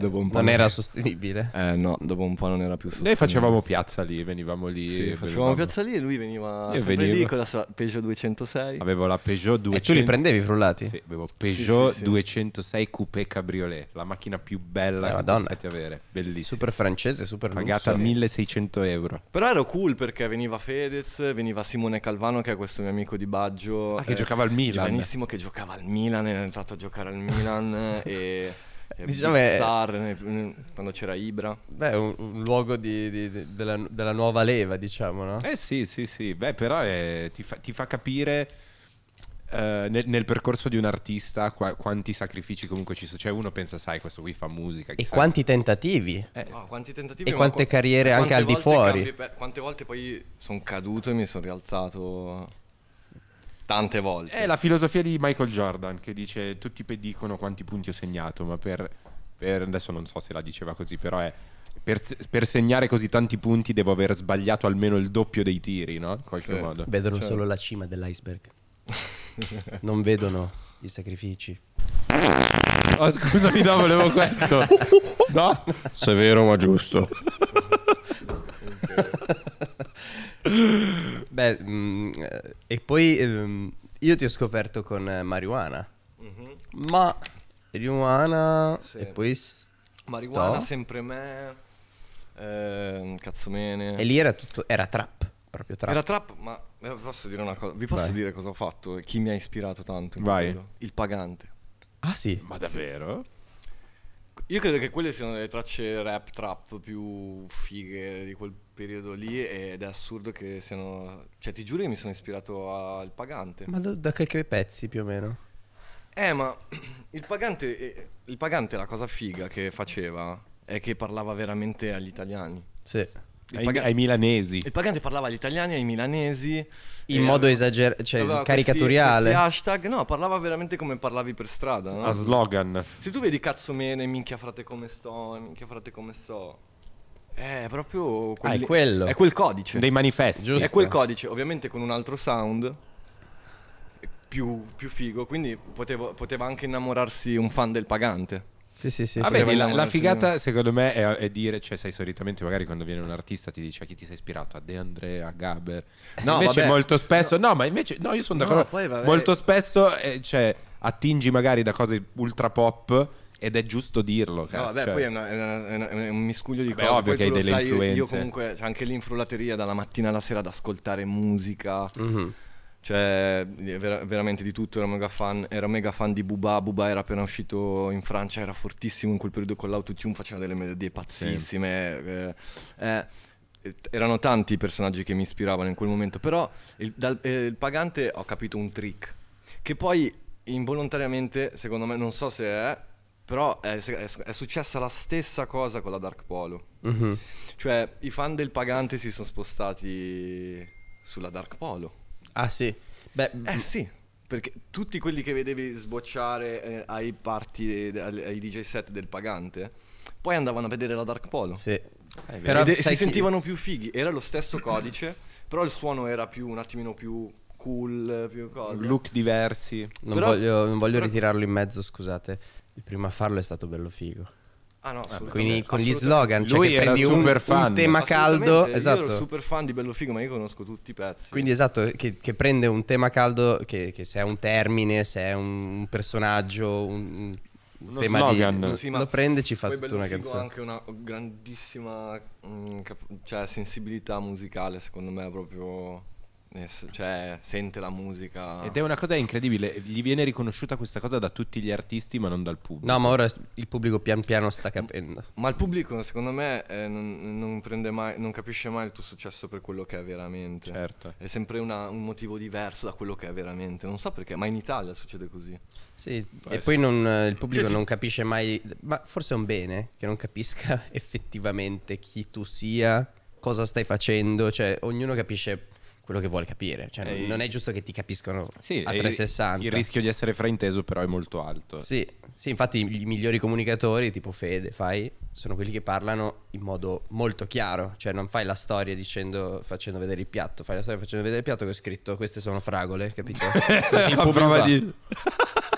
mm. eh, non, non era sostenibile. Eh no, dopo un po' non era più sostenibile. Noi facevamo piazza lì, venivamo lì. Sì, facevamo venivamo. piazza lì e lui veniva lì con la sua Peugeot 206. Avevo la Peugeot 206. E tu li prendevi frullati? Sì, avevo Peugeot sì, sì, 206 Coupé Cabriolet, la macchina più bella eh, che Madonna. possiate avere. Bellissima. Super francese, super Pagata lusso. 1600 euro. Però ero cool perché veniva Fedez, veniva Simone Calvano che è questo mio amico di Baggio. Ah, che eh, giocava al Milan. Benissimo che giocava al Milan Milan, è andato a giocare al Milan e... Diciamo è... Star, quando c'era Ibra. Beh, un, un luogo di, di, di, della, della, nuova leva, diciamo, no? Eh sì, sì, sì. Beh, però è, eh, ti, fa, ti, fa, capire eh, nel, nel, percorso di un artista qua, quanti sacrifici comunque ci sono. Cioè, uno pensa, sai, questo qui fa musica. E quanti tentativi. Eh. No, quanti tentativi. E quante qu- carriere anche al di fuori. Per, quante volte poi sono caduto e mi sono rialzato tante volte. È la filosofia di Michael Jordan che dice tutti dicono quanti punti ho segnato, ma per, per adesso non so se la diceva così, però è per, per, segnare così tanti punti devo aver sbagliato almeno il doppio dei tiri, no? In qualche certo. modo. Vedono certo. solo la cima dell'iceberg. non vedono i sacrifici. Oh, scusami, no, volevo questo. No? Severo ma giusto. Beh, mh, mm, e poi mh, ehm, io ti ho scoperto con eh, marijuana. Mm-hmm. Ma marijuana sì. e poi sto. marijuana sempre me eh, mene. E lì era tutto era trap, proprio trap. Era trap, ma eh, posso dire una cosa, vi posso Vai. dire cosa ho fatto chi mi ha ispirato tanto in Vai. Il pagante. Ah sì. Ma davvero? Sì. Io credo che quelle siano le tracce rap trap più fighe di quel periodo lì ed è assurdo che siano... Cioè ti giuro che mi sono ispirato al Pagante. Ma da, da che, che pezzi più o meno? Eh ma il Pagante, eh, il Pagante la cosa figa che faceva è che parlava veramente agli italiani. Sì. Ai, paga- ai, milanesi. Il pagante parlava agli italiani e ai milanesi. In ehm, modo esagerato, cioè caricatoriale. Questi, questi hashtag, no, parlava veramente come parlavi per strada. No? A slogan. Se tu vedi cazzo mene, minchia frate come sto, minchia frate come so. È proprio quelli... ah, è quello. È quel codice. Dei manifesti. Giusto. È quel codice, ovviamente con un altro sound. Eh, più, più figo, quindi potevo, poteva anche innamorarsi un fan del pagante. Sì, sì, sì. Vabbè, ah, sì, la, la, figata, sì. secondo me, è, è, dire, cioè, sai, solitamente magari quando viene un artista ti dice a ah, chi ti sei ispirato, a De André, a Gaber. No, invece vabbè, molto spesso, no. no, ma invece, no, io sono d'accordo. No, molto spesso, eh, cioè, attingi magari da cose ultra pop. Ed è giusto dirlo, cazzo. No, vabbè, cioè. poi è, una, è, una, è, un miscuglio di vabbè, cose. ovvio poi che hai delle sai, influenze. Io, io comunque, cioè, anche frullateria, dalla mattina alla sera ad ascoltare musica. Mm-hmm cioè ver- veramente di tutto, era mega fan, era mega fan di Buba, Buba era appena uscito in Francia, era fortissimo in quel periodo con l'autotune, faceva delle melodie pazzissime. Sì. Eh, eh, erano tanti i personaggi che mi ispiravano in quel momento, però il, dal, eh, il pagante ho capito un trick, che poi involontariamente, secondo me, non so se è, però è, è, è, successa la stessa cosa con la Dark Polo. Mm-hmm. Cioè, i fan del pagante si sono spostati sulla Dark Polo. Ah sì. Beh, eh mm. sì. Perché tutti quelli che vedevi sbocciare eh, ai party, ai DJ set del pagante, poi andavano a vedere la Dark Polo. Sì. Eh, però Ed, si chi... sentivano più fighi. Era lo stesso codice, però il suono era più, un attimino più cool, più cose. Look diversi. Non però, voglio, non voglio però... ritirarlo in mezzo, scusate. Il primo a farlo è stato bello figo. Ah no, ah, quindi con gli slogan, cioè Lui che prendi un, un, tema caldo, esatto. Io ero esatto. super fan di Bello Figo, ma io conosco tutti i pezzi. Quindi esatto, che, che prende un tema caldo, che, che, se è un termine, se è un personaggio, un, Uno tema slogan. Di, sì, lo prende e ci fa tutta una canzone. Ha anche una grandissima mh, mm, cioè, sensibilità musicale, secondo me, proprio cioè sente la musica. Ed è una cosa incredibile, gli viene riconosciuta questa cosa da tutti gli artisti ma non dal pubblico. No, ma ora il pubblico pian piano sta capendo. Ma il pubblico secondo me eh, non, non, mai, non, capisce mai il tuo successo per quello che è veramente. Certo. È sempre una, un motivo diverso da quello che è veramente, non so perché, ma in Italia succede così. Sì, Può e poi non, eh, il cioè, pubblico non capisce mai, ma forse è un bene che non capisca effettivamente chi tu sia, cosa stai facendo, cioè ognuno capisce quello che vuole capire. Cioè, Ehi. non è giusto che ti capiscono sì, a 360. Il rischio di essere frainteso, però, è molto alto. Sì, sì, infatti, i migliori comunicatori, tipo Fede, fai, sono quelli che parlano in modo molto chiaro. Cioè, non fai la storia dicendo, facendo vedere il piatto, fai la storia facendo vedere il piatto che ho scritto. Queste sono fragole, capito? Così prova di.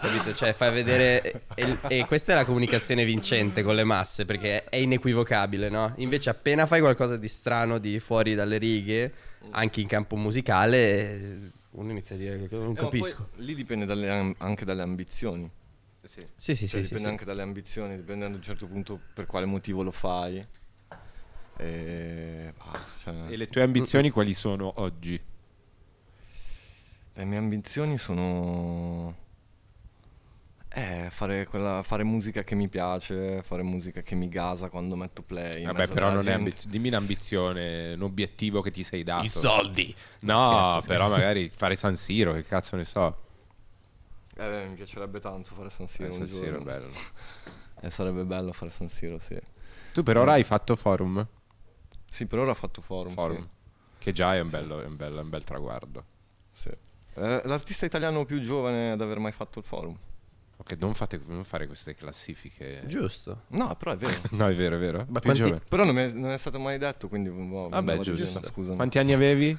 Capito? Cioè, fai vedere. E, e, questa è la comunicazione vincente con le masse, perché è inequivocabile, no? Invece, appena fai qualcosa di strano, di fuori dalle righe, anche in campo musicale, uno inizia a dire che non eh, capisco. Poi, lì dipende dalle, anche dalle ambizioni. Sì, sì, sì. Cioè, sì dipende sì, anche sì. dalle ambizioni, dipende a un certo punto per quale motivo lo fai. E, ah, cioè... e le tue ambizioni quali sono oggi? Le mie ambizioni sono eh, fare, quella, fare, musica che mi piace, fare musica che mi gasa quando metto play. Vabbè, però non gente. è ambiz- dimmi un'ambizione, un obiettivo che ti sei dato. I soldi! No, scherzo, però scherzo. magari fare San Siro, che cazzo ne so. Eh, mi piacerebbe tanto fare San Siro. Eh, San Siro è bello. eh, sarebbe bello fare San Siro, sì. Tu per ora hai fatto forum? Sì, per ora ho fatto forum. forum. Sì. Che già è un, bello, è un, bello, è un bel traguardo. Sì. Eh, l'artista italiano più giovane ad aver mai fatto il forum. Ok, non, fate, non fare queste classifiche. Giusto. No, però è vero. no, è vero, è vero. Ma quanti... Però non è, non è, stato mai detto, quindi... Boh, Vabbè, giusto. Scusa. Quanti anni avevi?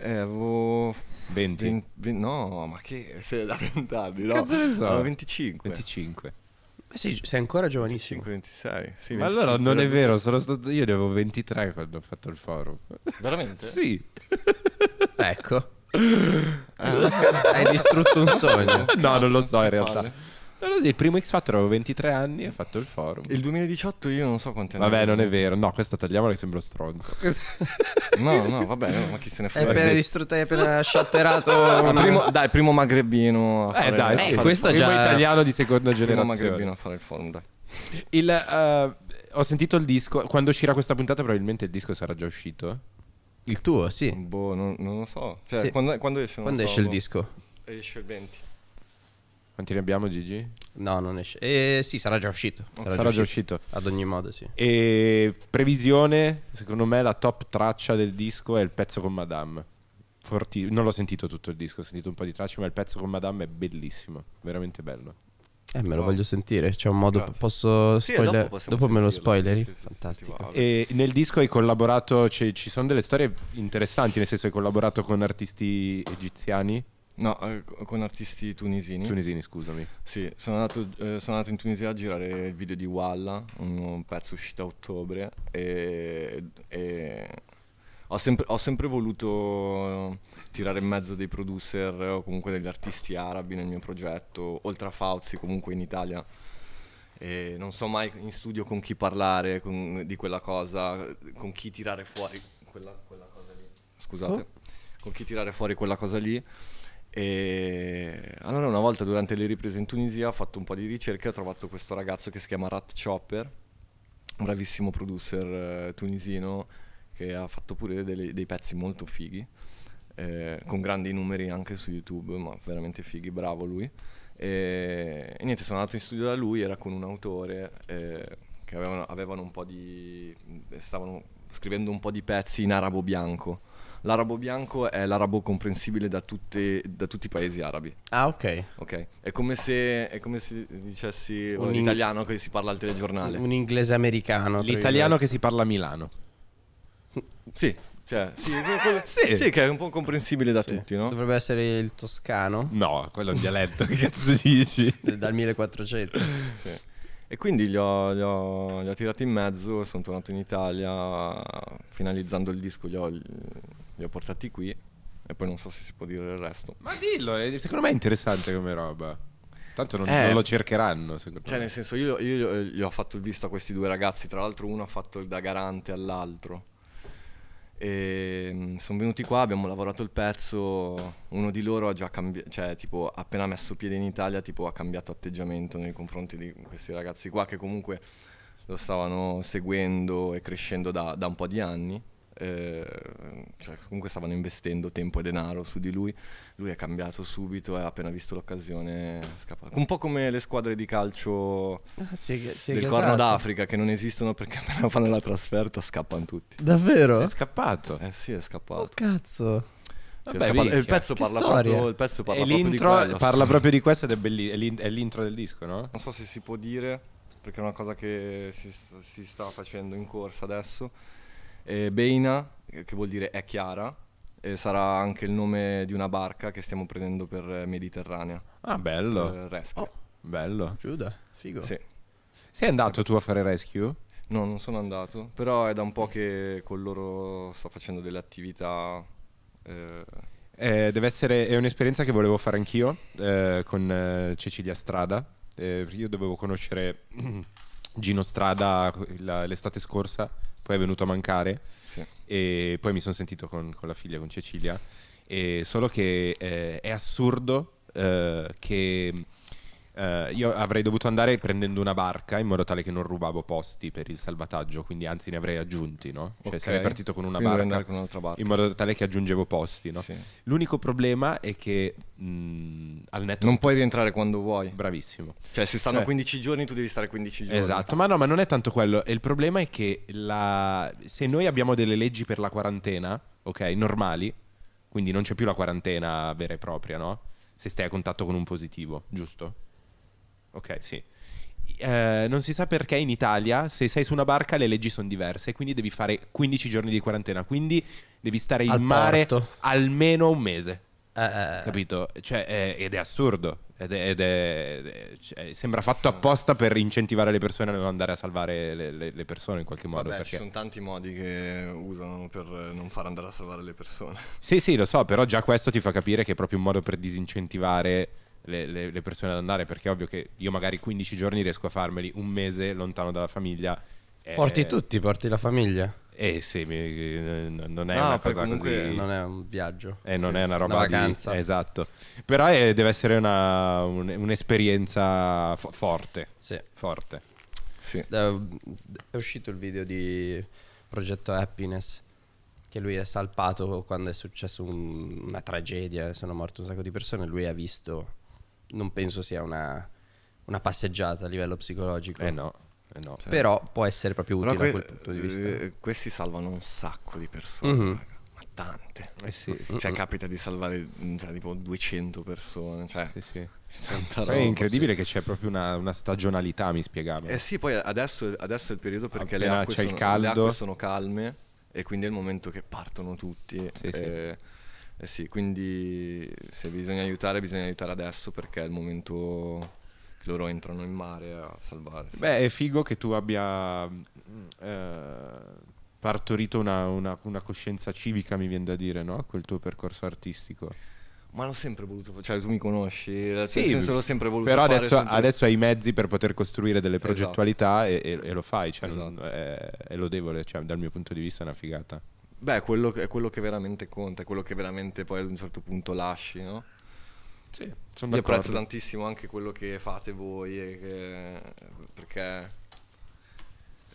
Eh, avevo 20. 20, 20. no, ma che sei da 20 anni? No, Cazzo ne so? 25. 25. Ma sei, sei ancora giovanissimo. 25, 26. Sì, 25, ma allora non è vero, stato, io ne avevo 23 quando ho fatto il forum. Veramente? sì. ecco. Hai distrutto un sogno. no, non lo so in realtà. il primo X Factor avevo 23 anni e ho fatto il forum. Il 2018 io non so quanti anni. Vabbè, non è vero. No, questa tagliamola che sembro stronzo. no, no, vabbè, ma chi se ne frega. Hai appena distrutto, hai appena sciatterato. Una... Primo, dai, primo magrebino. eh, dai, il, sì. eh, questo è già italiano di seconda generazione. Primo magrebino a fare il forum, dai. Il, uh, ho sentito il disco. Quando uscirà questa puntata, probabilmente il disco sarà già uscito. Il tuo, sì. Boh, non, non lo so. Cioè, sì. quando, quando, esce? Quando so, il boh. disco? Esce il 20. Quanti ne abbiamo, Gigi? No, non esce. Eh, sì, sarà già uscito. Sarà, sarà già, uscito. uscito. Ad ogni modo, sì. E previsione, secondo me la top traccia del disco è il pezzo con Madame. Forti... Non l'ho sentito tutto il disco, ho sentito un po' di tracce, ma il pezzo con Madame è bellissimo, veramente bello. Eh, me lo voglio sentire. C'è un modo. Grazie. Posso spoiler? Sì, dopo, dopo me lo spoileri? Sì, sì, Fantastico. E nel disco hai collaborato. ci sono delle storie interessanti. Nel senso, hai collaborato con artisti egiziani? No, eh, con artisti tunisini. Tunisini, scusami. Sì, sono andato, eh, sono andato in Tunisia a girare il video di Walla, un, un pezzo uscito a ottobre. E, e ho, sempre, ho sempre voluto tirare in mezzo dei producer o comunque degli artisti arabi nel mio progetto, oltre a Fauzi comunque in Italia. E non so mai in studio con chi parlare con, di quella cosa, con chi tirare fuori quella, quella cosa lì. Scusate, oh. con chi tirare fuori quella cosa lì. E allora una volta durante le riprese in Tunisia ho fatto un po' di ricerche, ho trovato questo ragazzo che si chiama Rat Chopper, un bravissimo producer eh, tunisino che ha fatto pure dei, dei pezzi molto fighi eh, con grandi numeri anche su YouTube, ma veramente fighi, bravo lui. E, e, niente, sono andato in studio da lui, era con un autore eh, che avevano, avevano, un po' di... Eh, stavano scrivendo un po' di pezzi in arabo bianco. L'arabo bianco è l'arabo comprensibile da, tutte, da, tutti i paesi arabi. Ah, ok. okay. È, come se, è, come se, dicessi un italiano che si parla al telegiornale. Un inglese americano. L'italiano che si parla a Milano. Sì, cioè, sì, quello, sì. sì, che è un po' comprensibile da sì. tutti, no? Dovrebbe essere il toscano. No, quello è un dialetto, che cazzo dici? Dal 1400. Sì. E quindi li ho, li, ho, li ho, tirati in mezzo, sono tornato in Italia, finalizzando il disco li ho, li ho, portati qui e poi non so se si può dire il resto. Ma dillo, secondo me è interessante come roba. Tanto non, eh, non lo cercheranno. Cioè, me. nel senso, io, io gli ho fatto il visto a questi due ragazzi, tra l'altro uno ha fatto il da garante all'altro. E mm, sono venuti qua, abbiamo lavorato il pezzo, uno di loro ha già cambiato, cioè tipo appena messo piede in Italia tipo ha cambiato atteggiamento nei confronti di questi ragazzi qua che comunque lo stavano seguendo e crescendo da, da un po' di anni Ehm, cioè comunque stavano investendo tempo e denaro su di lui, lui è cambiato subito e ha appena visto l'occasione scappato. Un po' come le squadre di calcio si è, si è del Corno esatto. d'Africa che non esistono perché appena fanno la trasferta scappano tutti. Davvero? È scappato? Eh sì, è scappato. Oh cazzo. Cioè, Vabbè, il, pezzo proprio, il pezzo parla proprio di questo. parla proprio di questo ed è, belli- è, l'intro del disco, no? Non so se si può dire, perché è una cosa che si, si sta facendo in corsa adesso eh, Beina, eh, che vuol dire è chiara, eh, sarà anche il nome di una barca che stiamo prendendo per eh, Mediterranea. Ah, bello. Per eh, rescue. Oh, bello. Giuda, figo. Sì. Sei andato tu a fare rescue? No, non sono andato, però è da un po' che con loro sto facendo delle attività... Eh, eh, deve essere, è un'esperienza che volevo fare anch'io eh, con Cecilia Strada. io dovevo conoscere Gino Strada la, l'estate scorsa, poi è venuto a mancare sì. e poi mi sono sentito con, con, la figlia, con Cecilia, e solo che eh, è assurdo eh, che eh, io avrei dovuto andare prendendo una barca in modo tale che non rubavo posti per il salvataggio, quindi anzi ne avrei aggiunti, no? Cioè okay. sarei partito con una barca, con barca, in modo tale che aggiungevo posti, no? Sì. L'unico problema è che mh, mm, al netto... Non puoi rientrare quando vuoi. Bravissimo. Cioè se stanno cioè... 15 giorni tu devi stare 15 giorni. Esatto, ma no, ma non è tanto quello. Il problema è che la... se noi abbiamo delle leggi per la quarantena, ok, normali, quindi non c'è più la quarantena vera e propria, no? Se stai a contatto con un positivo, giusto? Ok, sì. Eh, non si sa perché in Italia se sei su una barca le leggi sono diverse, quindi devi fare 15 giorni di quarantena, quindi devi stare in Al mare porto. almeno un mese. Eh. eh, eh. Capito? Cioè, è, ed è assurdo. Ed è, ed è, cioè, sembra fatto apposta per incentivare le persone a non andare a salvare le, le, le persone in qualche modo. Vabbè, perché... Ci sono tanti modi che usano per non far andare a salvare le persone. Sì, sì, lo so, però già questo ti fa capire che è proprio un modo per disincentivare le, le, le, persone ad andare, perché è ovvio che io magari 15 giorni riesco a farmeli un mese lontano dalla famiglia. Eh, porti tutti, porti la famiglia. Eh sì, mi, non è no, una cosa così. Non è un viaggio. Eh, sì, non è una roba una vacanza. Di, esatto. Però è, eh, deve essere una, un, un'esperienza fo- forte. Sì. Forte. Sì. È uscito il video di Progetto Happiness che lui è salpato quando è successo un, una tragedia, sono morte un sacco di persone, lui ha visto non penso sia una, una passeggiata a livello psicologico. Eh no. Eh no. Cioè. Però può essere proprio utile que- da quel punto di vista. Eh, eh, questi salvano un sacco di persone, mm-hmm. ma tante. Eh sì. mm-hmm. Cioè capita di salvare mm, cioè, tipo 200 persone. Cioè, sì, sì. Roba, è incredibile sì. che c'è proprio una, una, stagionalità, mi spiegavo. Eh sì, poi adesso, adesso è il periodo perché le acque, sono, le acque sono calme e quindi è il momento che partono tutti. Sì, e, sì eh sì, quindi se bisogna aiutare, bisogna aiutare adesso perché è il momento che loro entrano in mare a salvare. Beh, è figo che tu abbia eh, partorito una, una, una, coscienza civica, mi viene da dire, no? Col tuo percorso artistico. Ma l'ho sempre voluto, cioè tu mi conosci, eh, nel sì, senso l'ho sempre voluto però fare. Però adesso, hai i mezzi per poter costruire delle esatto. progettualità esatto. e, e, e, lo fai, cioè esatto. è, è lodevole, cioè, dal mio punto di vista è una figata. Beh, quello che, è quello che veramente conta, è quello che veramente poi ad un certo punto lasci, no? Sì, sono d'accordo. Io apprezzo tantissimo anche quello che fate voi, che, perché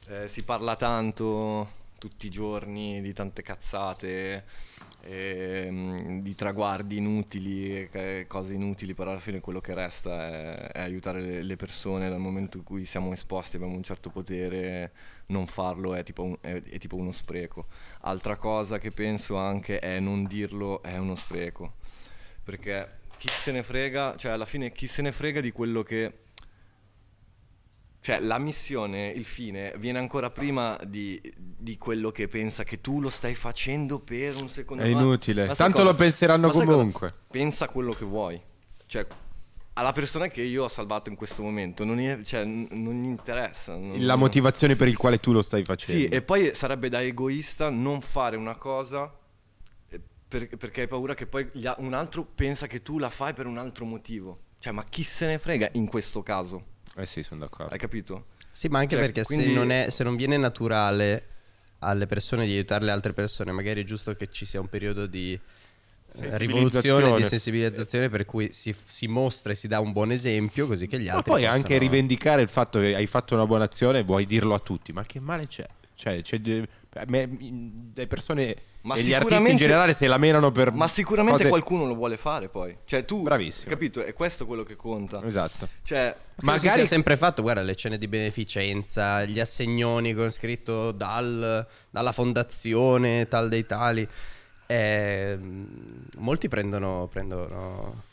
eh, si parla tanto tutti i giorni di tante cazzate, e, ehm, di traguardi inutili, cose inutili, però alla fine quello che resta è, è aiutare le, persone dal momento in cui siamo esposti, abbiamo un certo potere, non farlo è tipo, un, è, è tipo uno spreco. Altra cosa che penso anche è non dirlo è uno spreco, perché chi se ne frega, cioè alla fine chi se ne frega di quello che cioè, la missione, il fine, viene ancora prima di, di, quello che pensa che tu lo stai facendo per un secondo. È inutile. Ma Tanto lo penseranno Ma comunque. Pensa quello che vuoi. Cioè, alla persona che io ho salvato in questo momento non, è, cioè, non gli interessa. Non... La motivazione per il quale tu lo stai facendo. Sì, e poi sarebbe da egoista non fare una cosa eh, per, perché hai paura che poi un altro pensa che tu la fai per un altro motivo. Cioè, ma chi se ne frega in questo caso? Eh sì, sono d'accordo. Hai capito? Sì, ma anche Cioè, perché se, non è- se non viene naturale alle persone di aiutare le altre persone, magari è giusto che ci sia un periodo di eh, rivoluzione, di Sensibilizzazione. per cui si, si mostra e si dà un buon esempio così che gli altri... Ma poi possano- anche rivendicare il fatto che hai fatto una buona azione vuoi dirlo a tutti, ma che male c'è? Cioè, c'è le persone ma e gli artisti in generale se la menano per Ma sicuramente cose... qualcuno lo vuole fare poi. Cioè tu Bravissimo. capito, è questo quello che conta. Esatto. Cioè magari si è sempre fatto, guarda, le cene di beneficenza, gli assegnoni con scritto dal, dalla fondazione tal dei tali. Eh, molti prendono, prendono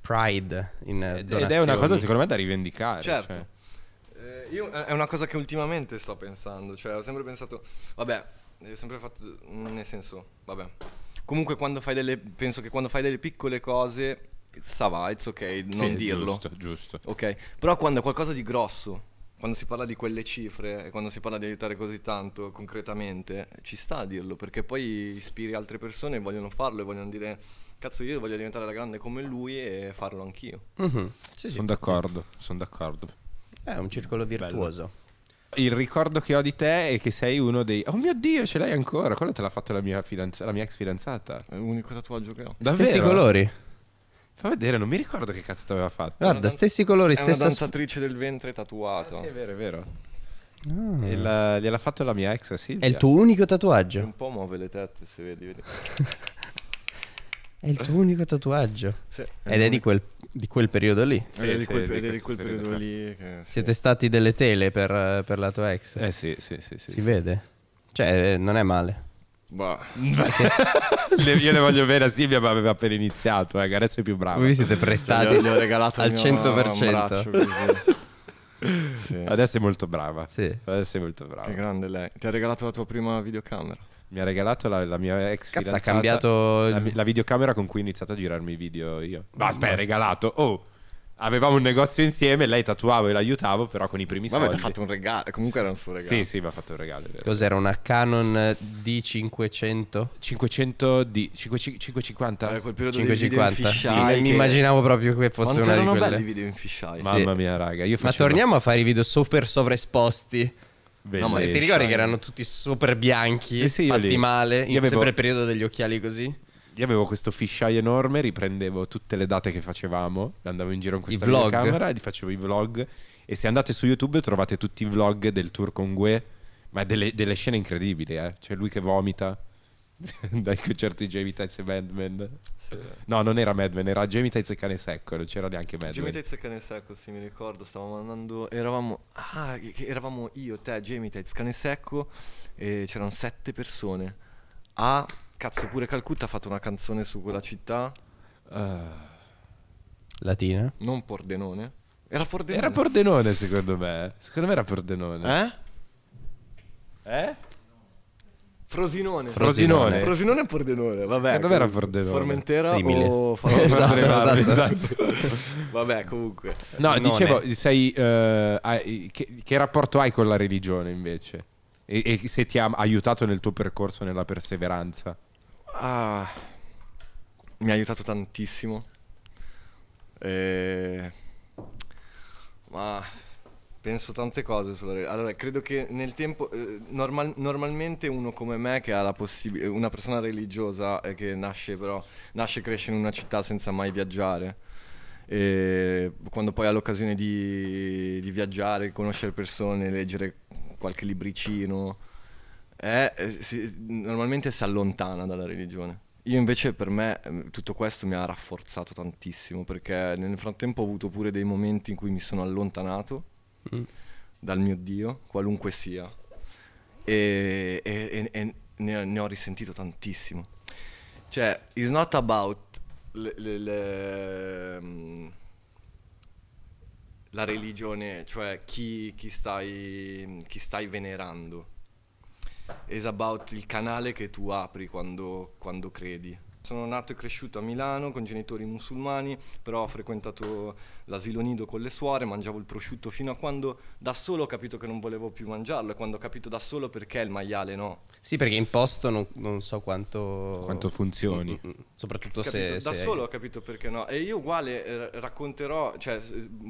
pride in ed, ed è una cosa secondo me da rivendicare, certo. Cioè io eh, è una cosa che ultimamente sto pensando, cioè ho sempre pensato, vabbè, ho sempre fatto, mm, nel senso, vabbè. Comunque quando fai delle, penso che quando fai delle piccole cose, sa va, it's ok, non sì, dirlo. Giusto, giusto. Ok, però quando è qualcosa di grosso, quando si parla di quelle cifre quando si parla di aiutare così tanto concretamente, ci sta a dirlo, perché poi ispiri altre persone e vogliono farlo e vogliono dire cazzo io voglio diventare da grande come lui e farlo anch'io. Mm-hmm. Sì, sì, sono d'accordo, sono d'accordo. È un circolo virtuoso. Bello. Il ricordo che ho di te è che sei uno dei. Oh mio dio, ce l'hai ancora! Quello te l'ha fatto la mia, fidanz- la mia ex fidanzata. È l'unico tatuaggio che ho. Davvero? Stessi colori. Fa vedere, non mi ricordo che cazzo ti aveva fatto. Guarda, dan- stessi colori, è stessa. È una danzatrice del ventre tatuato. Ah, sì, è vero, è vero. Ah. E la, gliel'ha fatto la mia ex, sì. È il tuo unico tatuaggio. Un po' muove le tette, se vedi. vedi. È il tuo unico tatuaggio. Sì, Ed è di quel, di quel periodo lì. Sì, ed è di quel, sì, è di quel periodo, periodo lì. Che, Siete stati delle tele per, per la tua ex. Eh sì, sì, sì. si vede. Cioè, non è male. Bah. Io le voglio bene a Silvia, ma aveva appena iniziato. Eh, che adesso è più bravo. Voi vi siete prestati gli ho, gli ho al 100%. Braccio, sì. Adesso è molto brava. Sì. Adesso è molto brava. Che grande lei. Ti ha regalato la tua prima videocamera mi ha regalato la, la mia ex Cazzo, ha cambiato la, la, videocamera con cui ho iniziato a girarmi i video io. Ma aspetta, regalato. Oh, avevamo un negozio insieme, lei tatuavo e l'aiutavo, però con i primi ma soldi. Ma ha fatto un regalo, comunque sì. era un suo regalo. Sì, sì, mi ha fatto un regalo. Cos'era una Canon D500? 500 D 550. Eh, quel periodo 550. Sì, che... mi immaginavo proprio che fosse Quanto una di quelle. erano belli i video in fisheye. Mamma sì. mia, raga, io facevo... Ma torniamo a fare i video super sovraesposti. Bellissimo. No, ma ti ricordi che erano tutti super bianchi, sì, sì, fatti male, io in avevo... sempre il periodo degli occhiali così? Io avevo questo fisheye enorme, riprendevo tutte le date che facevamo, andavo in giro con questa mia camera e facevo i vlog. E se andate su YouTube trovate tutti i vlog del tour con Gue, ma delle, delle scene incredibili, eh? C'è cioè, lui che vomita dai concerti di J.V. Tights e Bandman. No, non era Madman, era Gemita e Zeccane Secco, non c'era neanche Madman. Gemita e Zeccane Secco, sì, mi ricordo, stavamo andando, eravamo, ah, eravamo io, te, Gemita e Zeccane Secco e c'erano sette persone. Ah, cazzo, pure Calcutta ha fatto una canzone su quella città. Uh, Latina? Non Pordenone. Era Pordenone. Era Pordenone, secondo me. Secondo me era Pordenone. Eh? Eh? Frosinone. Frosinone. Frosinone e Pordenone, vabbè. Eh, Dove era Pordenone? Formentera Simile. o esatto, esatto, esatto. esatto. Vabbè, comunque. No, non dicevo, è. sei, uh, che, che, rapporto hai con la religione invece? E, e, se ti ha aiutato nel tuo percorso, nella perseveranza? Ah, mi ha aiutato tantissimo. E... Eh, ma Penso tante cose sulla relazione. Allora, credo che nel tempo, eh, normal, normalmente uno come me, che ha la possibilità, eh, una persona religiosa eh, che nasce però, nasce e cresce in una città senza mai viaggiare, e quando poi ha l'occasione di, di viaggiare, conoscere persone, leggere qualche libricino, eh, si, normalmente si allontana dalla religione. Io invece per me ehm, tutto questo mi ha rafforzato tantissimo perché nel frattempo ho avuto pure dei momenti in cui mi sono allontanato Mm. dal mio Dio, qualunque sia. E, e, e ne, ne, ho risentito tantissimo. Cioè, it's not about le, le, le, mm, la religione, cioè chi, chi, stai, chi stai venerando. It's about il canale che tu apri quando, quando credi. Sono nato e cresciuto a Milano con genitori musulmani, però ho frequentato l'asilo nido con le suore, mangiavo il prosciutto fino a quando da solo ho capito che non volevo più mangiarlo e quando ho capito da solo perché il maiale no. Sì, perché imposto non, non so quanto... Quanto funzioni. Mm, mm, mm. Soprattutto se... Da se solo hai... ho capito perché no. E io uguale eh, racconterò, cioè,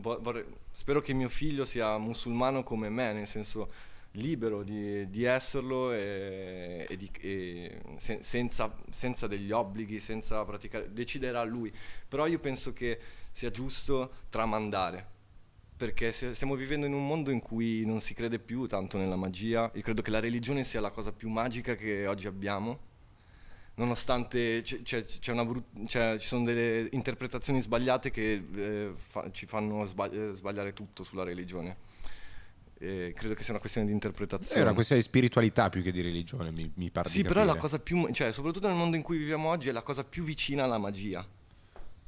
vorrei, spero che mio figlio sia musulmano come me, nel senso libero di, di esserlo e, e, di, e sen, senza, senza, degli obblighi, senza praticare, deciderà lui. Però io penso che sia giusto tramandare, perché stiamo vivendo in un mondo in cui non si crede più tanto nella magia, io credo che la religione sia la cosa più magica che oggi abbiamo, nonostante c- c- c- ci sono delle interpretazioni sbagliate che eh, fa- ci fanno sba- eh, sbagliare tutto sulla religione. Eh, credo che sia una questione di interpretazione. È una questione di spiritualità più che di religione, mi, mi pare. Sì, però è la cosa più, cioè, soprattutto nel mondo in cui viviamo oggi, è la cosa più vicina alla magia.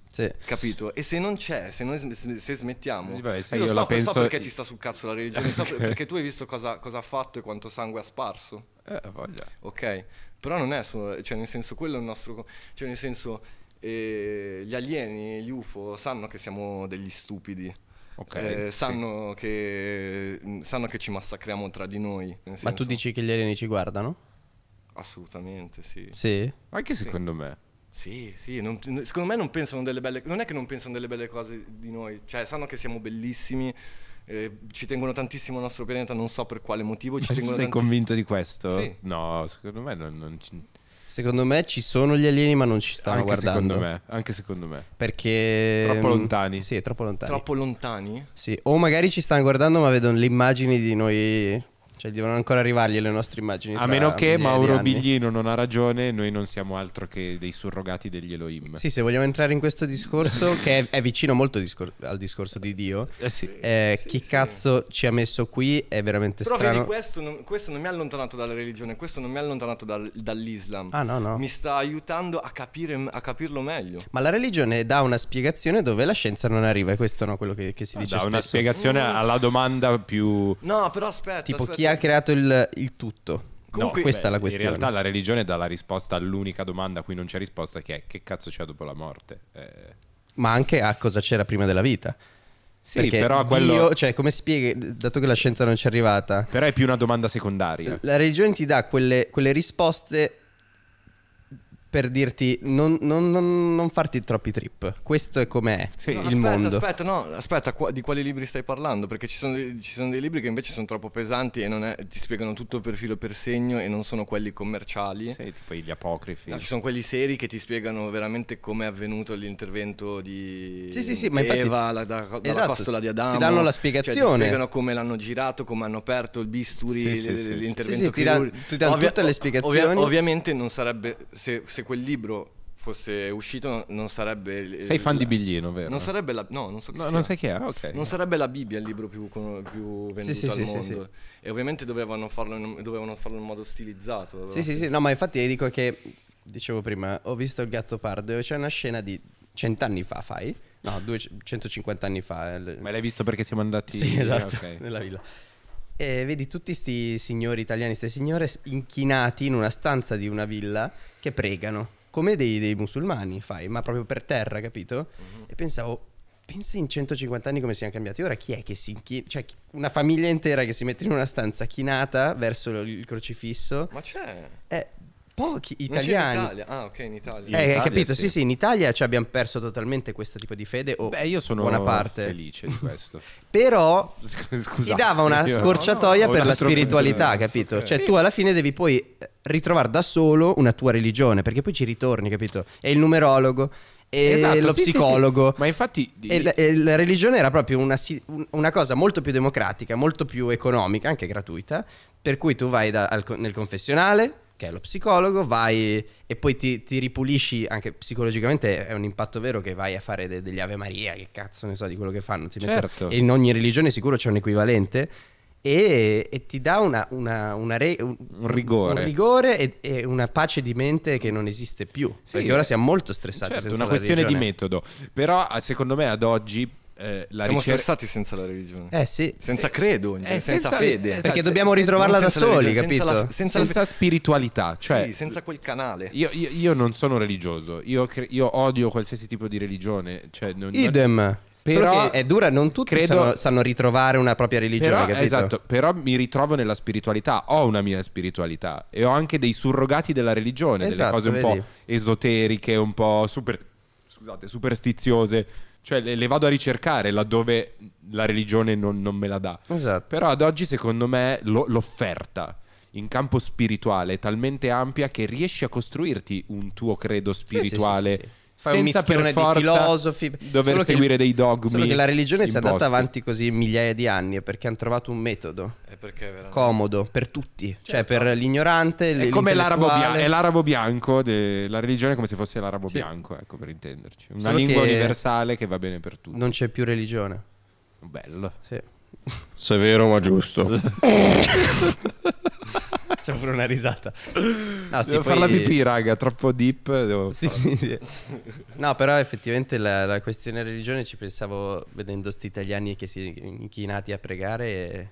Sì. Capito? E se non c'è, se, noi, se smettiamo, Beh, io, io so, penso... so perché ti sta sul cazzo la religione, okay. so perché tu hai visto cosa, cosa, ha fatto e quanto sangue ha sparso. Eh, voglia. Ok, però non è solo, cioè nel senso quello è il nostro, cioè nel senso eh, gli alieni, gli UFO sanno che siamo degli stupidi Okay, eh, sanno, sì. che, mm, sanno, che, ci massacriamo tra di noi. Ma tu dici che gli alieni ci guardano? Assolutamente sì. Sì? Anche sì. secondo me. Sì, sì, non, secondo me non pensano delle belle non è che non pensano delle belle cose di noi, cioè sanno che siamo bellissimi, eh, ci tengono tantissimo al nostro pianeta, non so per quale motivo ci Ma tengono. Sei tantissimo. convinto di questo? Sì. No, secondo me non, non, Secondo me ci sono gli alieni, ma non ci stanno anche guardando. Secondo me, anche secondo me. Perché. Troppo mm, lontani. Sì, troppo lontani. Troppo lontani? Sì, o magari ci stanno guardando, ma vedono le immagini di noi cioè, devono ancora arrivargli le nostre immagini. A meno che Mauro Biglino non ha ragione, noi non siamo altro che dei surrogati degli Elohim. Sì, se vogliamo entrare in questo discorso, che è, è, vicino molto discor al discorso di Dio, eh sì. Eh, sì, chi sì. cazzo ci ha messo qui è veramente Però strano. Però questo, non, questo non mi ha allontanato dalla religione, questo non mi ha allontanato dal, dall'Islam. Ah, no, no. Mi sta aiutando a, capire, a, capirlo meglio. Ma la religione dà una spiegazione dove la scienza non arriva, è questo no, quello che, che si ah, dice. Dà spesso. una spiegazione mm. alla domanda più. No, però aspetta. Tipo, aspetta, chi ha ha creato il, il tutto. Comunque, no, questa beh, è la questione. In realtà la religione dà la risposta all'unica domanda a cui non c'è risposta, che è che cazzo c'è dopo la morte. Eh... Ma anche a cosa c'era prima della vita. Sì, Perché però quello... Dio, cioè, come spieghi, dato che la scienza non ci è arrivata... Però è più una domanda secondaria. La religione ti dà quelle, quelle risposte per dirti non, non, non, non farti troppi trip. Questo è com'è sì. il aspetta, mondo. Aspetta, no, aspetta, qua, di quali libri stai parlando? Perché ci sono, ci sono, dei libri che invece sono troppo pesanti e non è, ti spiegano tutto per filo per segno e non sono quelli commerciali. Sì, tipo gli apocrifi. No, ci sono quelli seri che ti spiegano veramente com'è avvenuto l'intervento di sì, sì, sì, Eva, ma infatti, la, da, esatto, dalla costola di Adamo. Ti danno la spiegazione. Cioè, ti spiegano come l'hanno girato, come hanno aperto il bisturi, l'intervento sì, sì, ti, ti danno tutte le spiegazioni. Ovvia, ovviamente non sarebbe... Se, se quel libro fosse uscito non sarebbe... Sei fan la, di Biglino, vero? Non sarebbe la... No, non so chi no, Non sai chi è, ah, ok. Non sarebbe la Bibbia il libro più, più venduto sì, sì, al sì, mondo. E ovviamente dovevano farlo, in, dovevano farlo in modo stilizzato. Sì, sì, sì. No, ma infatti io dico che... Dicevo prima, ho visto Il gatto pardo e c'è una scena di cent'anni fa, fai? No, 250 anni fa. Eh, ma l'hai visto perché siamo andati... Sì, esatto, okay. nella villa. E vedi tutti questi signori italiani, queste signore inchinati in una stanza di una villa che pregano come dei, dei, musulmani, fai, ma proprio per terra, capito? Uh-huh. E pensavo, pensa in 150 anni come siamo cambiati. Ora chi è che si inchina? Cioè, una famiglia intera che si mette in una stanza chinata verso il crocifisso. Ma c'è. Eh, Pochi italiani. in Italia. Ah, ok, in Italia. Eh, in Italia, capito? Sì. sì. sì, in Italia ci abbiamo perso totalmente questo tipo di fede. O Beh, io sono buona parte. felice di questo. Però Scusate, ti dava una scorciatoia no, no, per la spiritualità, genere. capito? Okay. Cioè, sì. tu alla fine devi poi eh, ritrovare da solo una tua religione, perché poi ci ritorni, capito? E il numerologo. E esatto, lo sì, psicologo. Ma infatti. E la, e la, religione era proprio una, una cosa molto più democratica, molto più economica, anche gratuita. Per cui tu vai da, al, nel confessionale, ok, lo psicologo, vai e poi ti, ti ripulisci, anche psicologicamente è un impatto vero che vai a fare de- degli Ave Maria, che cazzo ne so di quello che fanno. Ti certo. Metto, in ogni religione sicuro c'è un equivalente. E, e ti dà una, una, una re, un, un, rigore, un rigore e, e, una pace di mente che non esiste più. Sì, perché ora siamo molto stressati. Certo, una questione di metodo. Però secondo me ad oggi eh, la Siamo ricer- stressati senza la religione. Eh sì. Senza sì. credo, eh, senza, senza, fede. Esatto, Perché dobbiamo ritrovarla da soli, capito? Senza, la, senza, senza la fe- spiritualità. Cioè, sì, senza quel canale. Io, io, io non sono religioso, io, cre- io, odio qualsiasi tipo di religione. Cioè, non, Idem. Non... Però è dura, non tutti credo, sanno, sanno, ritrovare una propria religione. Però, capito? Esatto, però mi ritrovo nella spiritualità, ho una mia spiritualità e ho anche dei surrogati della religione, esatto, delle cose un vedi. po' esoteriche, un po' super, scusate, superstiziose cioè le, le, vado a ricercare laddove la religione non, non me la dà. Esatto. Però ad oggi secondo me lo, l'offerta in campo spirituale è talmente ampia che riesci a costruirti un tuo credo spirituale. Sì, sì, sì, Fai senza un per forza di filosofi. Dover solo seguire che, dei dogmi. Solo che la religione imposti. si è andata avanti così migliaia di anni perché hanno trovato un metodo veramente... comodo per tutti, cioè, certo. cioè per l'ignorante. È come l'arabo, bian- è l'arabo bianco, de- la religione è come se fosse l'arabo sì. bianco, ecco per intenderci. Una solo lingua che universale che va bene per tutti. Non c'è più religione. Bello. Sì. Severo ma giusto. C'è pure una risata. No, sì, devo poi... fare pipì, raga, troppo deep. Devo sì, sì, sì. No, però effettivamente la, la, questione religione ci pensavo vedendo sti italiani che si inchinati a pregare. E...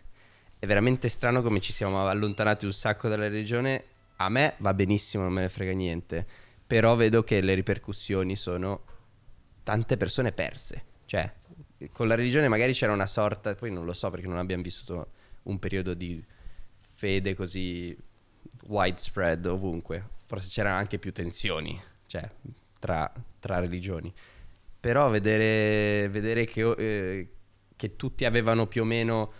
È veramente strano come ci siamo allontanati un sacco dalla religione. A me va benissimo, non me ne frega niente. Però vedo che le ripercussioni sono tante persone perse. Cioè, con la religione magari c'era una sorta, poi non lo so perché non abbiamo vissuto un periodo di fede così widespread ovunque. Forse c'erano anche più tensioni, cioè, tra, tra religioni. Però vedere, vedere che, eh, che tutti avevano più o meno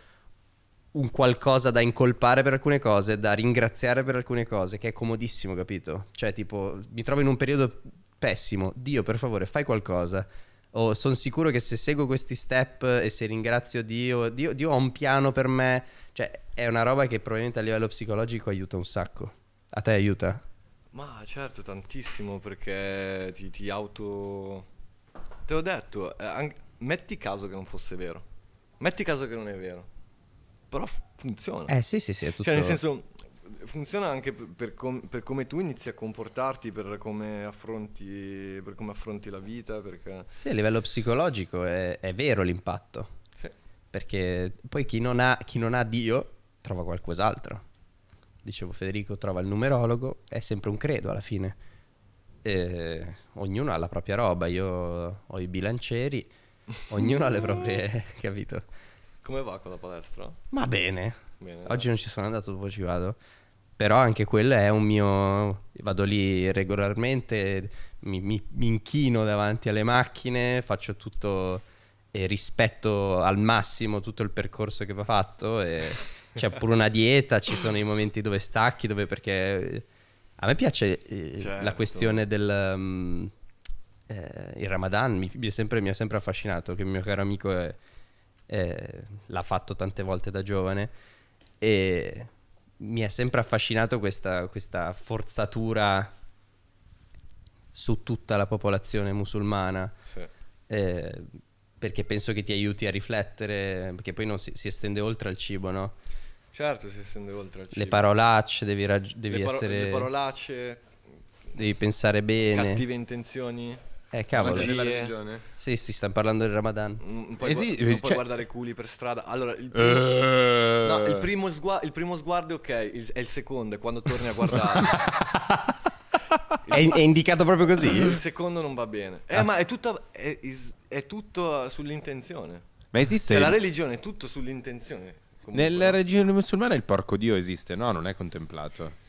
un qualcosa da incolpare per alcune cose, da ringraziare per alcune cose, che è comodissimo, capito? Cioè, tipo, mi trovo in un periodo pessimo, Dio per favore fai qualcosa oh, sono sicuro che se seguo questi step e se ringrazio Dio, Dio, Dio ha un piano per me, cioè è una roba che probabilmente a livello psicologico aiuta un sacco. A te aiuta? Ma certo, tantissimo, perché ti, ti auto... Te l'ho detto, eh, an- metti caso che non fosse vero. Metti caso che non è vero. Però f- funziona. Eh sì, sì, sì, è tutto... Cioè, nel senso, funziona anche per, com- per, come tu inizi a comportarti, per come affronti, per come affronti la vita. Perché... Sì, a livello psicologico è, è vero l'impatto. Sì. Perché poi chi non, ha, chi non ha Dio trova qualcos'altro. Dicevo, Federico trova il numerologo, è sempre un credo alla fine. E ognuno ha la propria roba, io ho i bilancieri, ognuno ha le proprie, capito? Come va con la palestra? Ma bene. bene Oggi non ci sono andato, dopo ci vado però anche quello è un mio... vado lì regolarmente, mi, mi, mi inchino davanti alle macchine, faccio tutto e rispetto al massimo tutto il percorso che va fatto e c'è pure una dieta, ci sono i momenti dove stacchi, dove perché a me piace eh, certo. la questione del um, eh, il Ramadan, mi, mi, sempre, mi, ha sempre affascinato che il mio caro amico è, è, l'ha fatto tante volte da giovane e mi è sempre affascinato questa, questa forzatura su tutta la popolazione musulmana. Sì. Eh, perché penso che ti aiuti a riflettere, perché poi no, si, si, estende oltre al cibo, no? Certo, si estende oltre al cibo. Le parolacce, devi, devi le paro essere... Le parolacce... Devi pensare bene. Cattive intenzioni. Eh, cavolo. Anche nella eh. religione? Sì, sì, stanno parlando del Ramadan. Non puoi, eh Esi- gu- non eh, cioè... puoi guardare culi per strada. Allora, il primo, uh... no, il primo, sgua- il primo sguardo è ok, il- è il secondo, è quando torni a guardare. è, è, indicato proprio così? Il secondo non va bene. Eh, ah. ma è tutto, è, è tutto, sull'intenzione. Ma esiste? Cioè, il... la religione è tutto sull'intenzione. Comunque. Nella religione musulmana il porco dio esiste, no? Non è contemplato.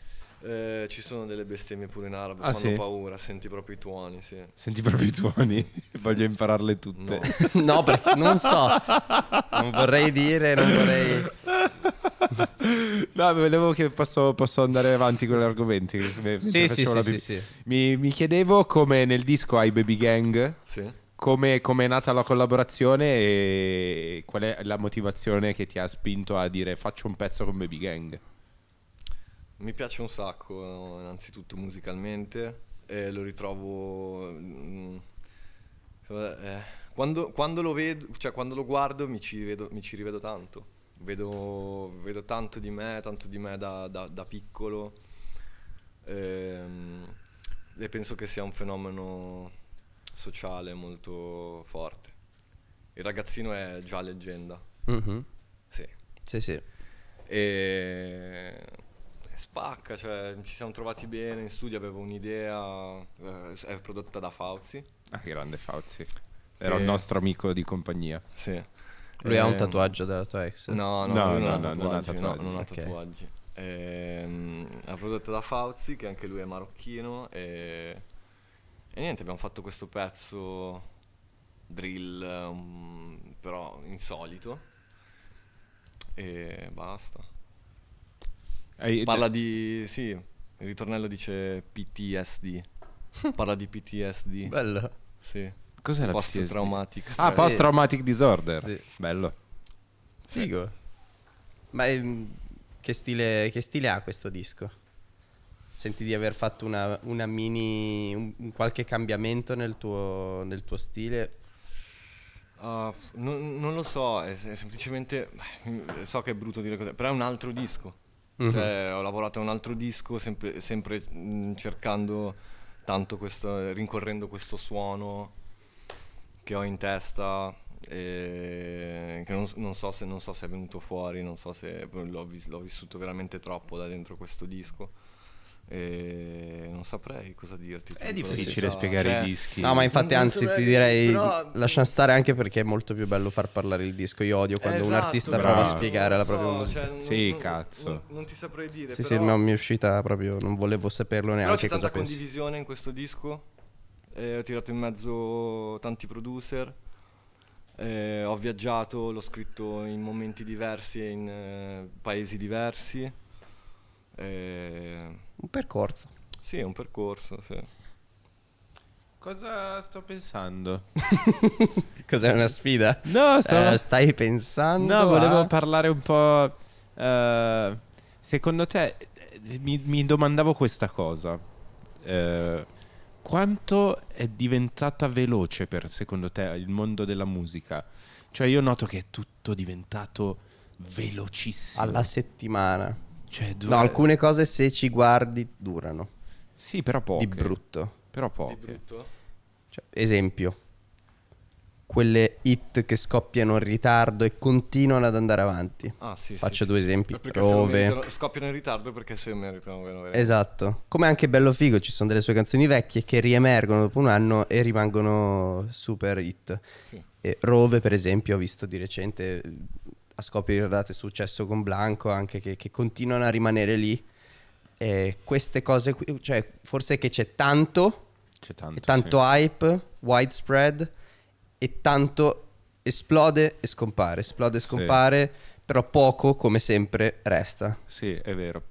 Eh, ci sono delle bestemmie pure in arabo, ah, fanno sì? paura, senti proprio i tuoni, sì. Senti proprio i tuoni? Voglio impararle tutte. No, no perché non so. Non vorrei dire, non vorrei... No, vedevo che posso, posso andare avanti con gli argomenti. Sì, sì, sì, sì, sì. Mi, mi, chiedevo come nel disco hai Baby Gang. Sì. Come, come, è nata la collaborazione e qual è la motivazione che ti ha spinto a dire faccio un pezzo con Baby Gang? Mi piace un sacco, innanzitutto musicalmente, e lo ritrovo... Mh, mm, eh, quando, quando, lo vedo, cioè quando lo guardo mi ci, vedo, mi ci rivedo tanto. Vedo, vedo, tanto di me, tanto di me da, da, da piccolo. Ehm, e penso che sia un fenomeno sociale molto forte. Il ragazzino è già leggenda. Mm -hmm. Sì. Sì, sì. E spacca, cioè, ci siamo trovati bene in studio, avevo un'idea, eh, è prodotta da Fauzi. Ah, grande Fauzi. Era e... un nostro amico di compagnia. Sì. Lui e... ha un ehm, tatuaggio della tua ex? No, no, no, no, no non ha tatuaggi. No, non ha okay. tatuaggi. E, ehm, ha prodotto da Fauzi, che anche lui è marocchino. E, e niente, abbiamo fatto questo pezzo drill, um, però insolito. E basta. Parla di... sì, il ritornello dice PTSD. Parla di PTSD. Bello. Sì. Cos'è la post traumatic ah, stress. Ah, post traumatic disorder. Sì. Bello. Figo. Ma ehm, che stile, che stile, ha questo disco? Senti di aver fatto una, una mini un, qualche cambiamento nel tuo, nel tuo stile? Uh, non, non, lo so, è, è semplicemente so che è brutto dire così, però è un altro disco. Mm-hmm. Cioè, mhm. ho lavorato a un altro disco, sempre, sempre mm, cercando tanto questo, rincorrendo questo suono che ho in testa. E che non, non, so se, non, so se, è venuto fuori, non so se l'ho, vis- l'ho vissuto veramente troppo da dentro questo disco e non saprei cosa dirti. È difficile spiegare cioè, i dischi. No, ma infatti, anzi, ti direi però... lascia stare anche perché è molto più bello far parlare il disco. Io odio quando esatto, un artista bravo. prova a spiegare so, la propria cioè, musica. Cioè, sì, non, cazzo. Non, non, ti saprei dire. Sì, però... sì, ma mi è uscita proprio. Non volevo saperlo neanche. Però c'è tanta pensi. condivisione in questo disco. Eh, ho tirato in mezzo tanti producer. Eh, ho viaggiato, l'ho scritto in momenti diversi e in eh, paesi diversi. Eh, un percorso. Sì, un percorso, sì. Cosa sto pensando? Cos'è una sfida? No, stavo... eh, stai pensando. No, volevo a... parlare un po'. Uh, secondo te, mi, mi, domandavo questa cosa. Uh, quanto è diventata veloce per secondo te il mondo della musica? Cioè, io noto che è tutto diventato velocissimo. Alla settimana. Cioè, dura... No, alcune cose se ci guardi durano. Sì, però poche. Di brutto. Però poche. Di brutto. Cioè, esempio, quelle hit che scoppiano in ritardo e continuano ad andare avanti. Ah, sì, Faccio sì, due sì. esempi. Rove. Scoppiano in ritardo perché se meritano. meno. Esatto. Come anche Bello Figo, ci sono delle sue canzoni vecchie che riemergono dopo un anno e rimangono super hit. Sì. E Rove, per esempio, ho visto di recente a scopi immediati è successo con Blanco, anche che, che continuano a rimanere lì. E queste cose qui, cioè forse che c'è tanto, c'è tanto, tanto sì. hype, widespread, e tanto esplode e scompare, esplode e scompare. Sì però poco come sempre resta. Sì, è vero.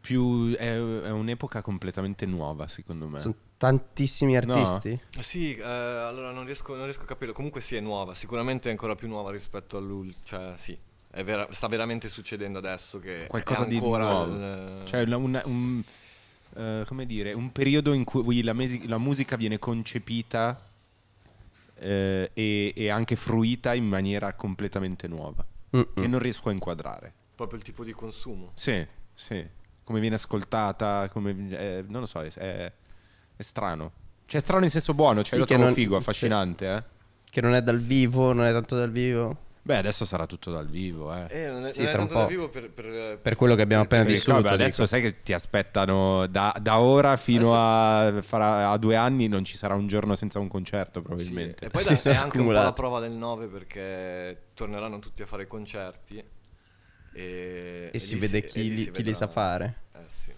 Più, è, è un'epoca completamente nuova, secondo me. Sono tantissimi artisti. No. Sì, eh, allora non riesco, non riesco, a capirlo. Comunque sì, è nuova, sicuramente è ancora più nuova rispetto all'ultima. Cioè, sì. Vera- sta veramente succedendo adesso che qualcosa di nuovo. Il... Cioè, una, una, un, uh, come dire, un periodo in cui la, mesi- la musica viene concepita eh, e, e anche fruita in maniera completamente nuova. Mm-mm. che non riesco a inquadrare. Proprio il tipo di consumo. Sì, sì. Come viene ascoltata, come... Eh, non lo so, è, è, strano. Cioè è strano in senso buono, cioè sì, lo trovo non, figo, affascinante. Che, eh. che non è dal vivo, non è tanto dal vivo. Beh, adesso sarà tutto dal vivo, eh. eh non è, sì, non è tanto dal vivo per, per, eh, per, quello che abbiamo appena vissuto. Vabbè, adesso sai che ti aspettano da, da ora fino adesso... a, farà, a, due anni, non ci sarà un giorno senza un concerto, probabilmente. Sì. E poi da, è anche un po' la prova del 9 perché torneranno tutti a fare concerti. E, e si vede si, chi, li, si chi li sa fare. Eh, sì.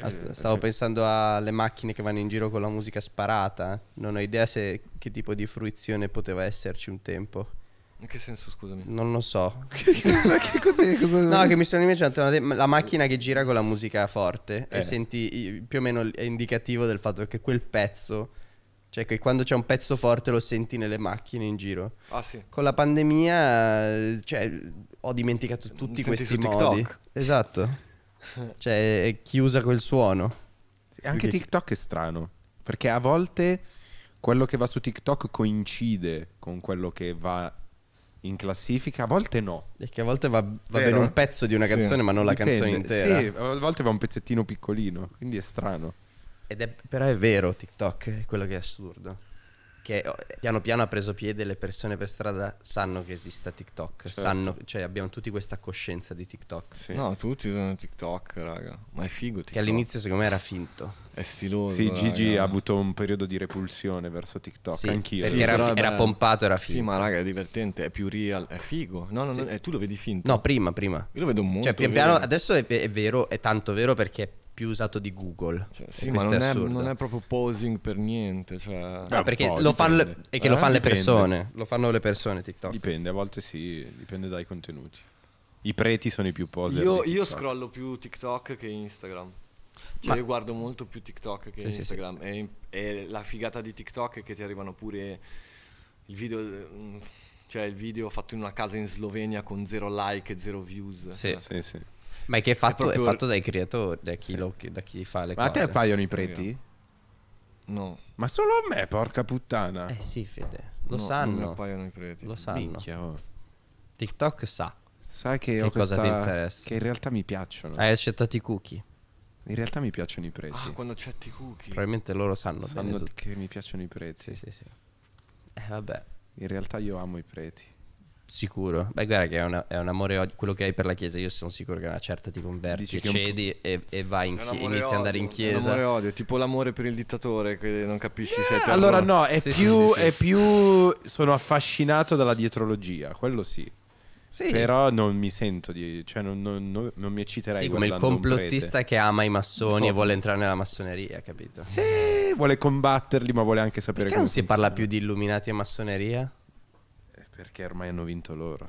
Ah, eh, stavo pensando alle macchine che vanno in giro con la musica sparata. Non ho idea se, che tipo di fruizione poteva esserci un tempo. In che senso, scusami? Non lo so. che cosa, che cosa, no, che mi sono immaginato la macchina che gira con la musica forte eh. e senti più o meno è indicativo del fatto che quel pezzo cioè che quando c'è un pezzo forte lo senti nelle macchine in giro. Ah sì. Con la pandemia cioè, ho dimenticato tutti senti questi modi. Esatto. cioè è chiusa quel suono. Sì, anche Perché... TikTok è strano, perché a volte quello che va su TikTok coincide con quello che va in classifica, a volte no. Perché a volte va, va bene un pezzo di una canzone, sì. ma non la Dipende. canzone intera. Sì, a volte va un pezzettino piccolino, quindi è strano. È, però è vero TikTok, è quello che è assurdo che oh, piano piano ha preso piede, le persone per strada sanno che esista TikTok, certo. sanno, cioè abbiamo tutti questa coscienza di TikTok. Sì. No, tutti usano TikTok, raga, ma è figo TikTok. Che all'inizio secondo me era finto. È stiloso. Sì, Gigi ha avuto un periodo di repulsione verso TikTok, sì, anch'io. Perché sì, era, era, pompato, era finto. Sì, ma raga, è divertente, è più real, è figo. No, no, sì. no eh, tu lo vedi finto. No, prima, prima. Io lo vedo cioè, molto. Cioè, piano, adesso è, è vero, è tanto vero perché è più usato di Google. Cioè, sì, ma non è, è non è, proprio posing per niente. Cioè... Ah, no, perché lo fanno, le, è che eh? lo fanno dipende. le persone. Lo fanno le persone TikTok. Dipende, a volte sì, dipende dai contenuti. I preti sono i più poser. Io, io scrollo più TikTok che Instagram. Cioè, ma... io guardo molto più TikTok che sì, Instagram. Sì, sì. E, e, la figata di TikTok è che ti arrivano pure il video. Mm, cioè, il video fatto in una casa in Slovenia con zero like e zero views. Sì, cioè. sì, sì. Ma è che è fatto, è proprio... è fatto dai creatori, da chi, sì. lo, da chi fa le ma cose. Ma a te appaiono i preti? No. Ma solo a me, porca puttana. Eh sì, Fede. Lo no, sanno. Non appaiono i preti. Lo sanno. Minchia, oh. TikTok sa. Sai che, che ho cosa questa... ti interessa? Che in realtà mi piacciono. Hai accettato i cookie. In realtà mi piacciono i preti. Ah, quando accetti i cookie. Probabilmente loro sanno, sanno bene tutto. che mi piacciono i preti. Sì, sì, sì. Eh, vabbè. In realtà io amo i preti. Sicuro. Beh, guarda che è, una, è un amore odio. quello che hai per la chiesa. Io sono sicuro che una certa ti converti, cedi un... e, e, vai in chi- inizi ad andare in chiesa. È un amore odio, tipo l'amore per il dittatore che non capisci yeah. se è Allora no, è, sì, più, sì, sì, è più sono affascinato dalla dietrologia, quello sì. Sì. Però non mi sento di. Cioè, non, non, non, non mi ecciterei. Sì, come il complottista che ama i massoni no. e vuole entrare nella massoneria, capito? Sì, vuole combatterli, ma vuole anche sapere Perché come. Perché non funziona. si parla più di illuminati e massoneria? Perché ormai hanno vinto loro.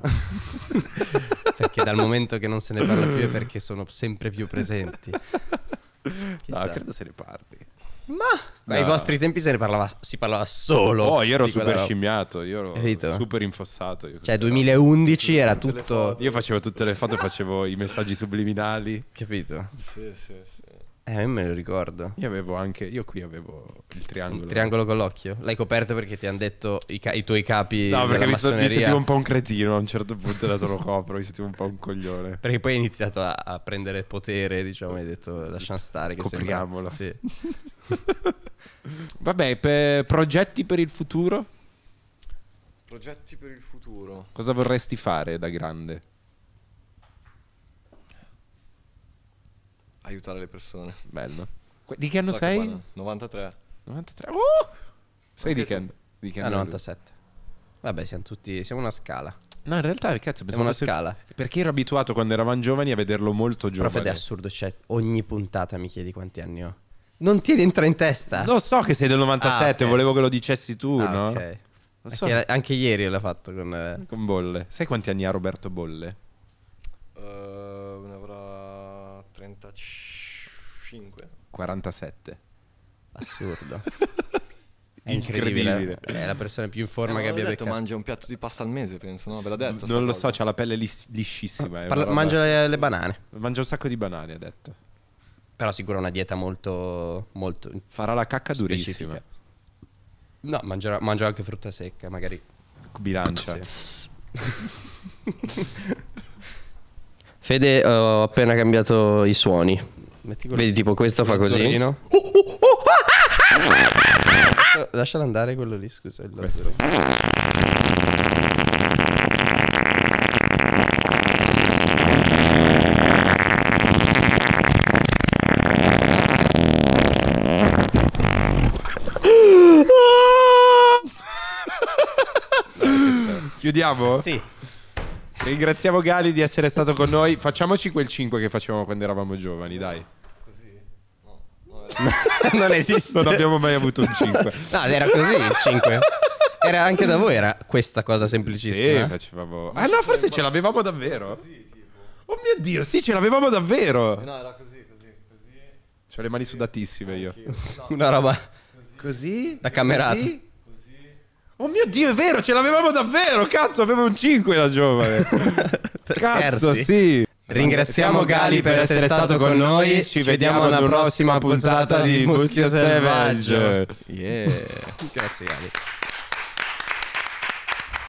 perché dal momento che non se ne parla più è perché sono sempre più presenti. Chissà. No, credo se ne parli. Ma no. ai vostri tempi se ne parlava, si parlava solo. Oh, io ero super scimmiato, io ero Capito? super infossato. Io cioè, 2011 era tutto. Io facevo tutte le foto, facevo i messaggi subliminali. Capito? Sì, sì, sì. Eh, me lo ricordo. Io avevo anche. Io qui avevo il triangolo. Il triangolo con l'occhio. L'hai coperto perché ti hanno detto i, ca- i tuoi capi. No, perché mi, mi sentivo un po' un cretino a un certo punto, dato lo copro, mi sentivo un po' un coglione. Perché poi hai iniziato a, a prendere potere, diciamo, hai detto lasciamo stare. Che Copriamolo. Sembra... Sì. Vabbè, per progetti per il futuro? Progetti per il futuro. Cosa vorresti fare da grande? aiutare le persone. Bello. Di che anno so sei? Che 93. 93. Uh! Sei di che, di che ah, anno? 97. Vabbè, siamo tutti. Siamo una scala. No, in realtà, cazzo, è una scala. Perché ero abituato quando eravamo giovani a vederlo molto giovane. Però è assurdo, cioè, ogni puntata mi chiedi quanti anni ho. Non ti entra in testa. Lo so che sei del 97, ah, okay. volevo che lo dicessi tu, ah, no? Ok. So. Anche, anche, ieri l'ho fatto con, eh, con Bolle. Sai quanti anni ha Roberto Bolle? 45. 47. Assurdo. È incredibile. incredibile. È la persona più in forma eh, che abbia detto, beccato. mangia un piatto di pasta al mese, penso, no? Ve l'ha detto? Non lo cosa. so, c'ha la pelle lis- liscissima. Eh, Parla- mangia le, le, banane. Mangia un sacco di banane, ha detto. Però sicuro una dieta molto, molto Farà la cacca specifica. durissima. No, mangerà, mangerà anche frutta secca, magari. Bilancia. Fede, ho appena cambiato i suoni. Metti Vedi, tipo questo fa così. Uh, uh, uh, ah, ah, ah, Lascialo andare quello lì, scusa. Il questo. Chiudiamo? Sì. Ringraziamo Gali di essere stato con noi. Facciamoci quel 5 che facevamo quando eravamo giovani, dai. Così? No. non esiste. Non abbiamo mai avuto un 5. No, era così il 5. Era anche da voi, era questa cosa semplicissima. Sì, facevamo. Ah, no, forse ce l'avevamo davvero. Così, tipo. Oh mio dio, sì, ce l'avevamo davvero. No, era così, così, così. C'ho le mani sudatissime io. No, Una roba. Così? Da camerata. Così? Oh mio dio, è vero, ce l'avevamo davvero. Cazzo, avevo un 5 la giovane. Cazzo, sì. Ringraziamo Gali per essere stato con noi. Ci vediamo alla prossima puntata di Muschio Selvaggio. Yeah. Grazie Gali.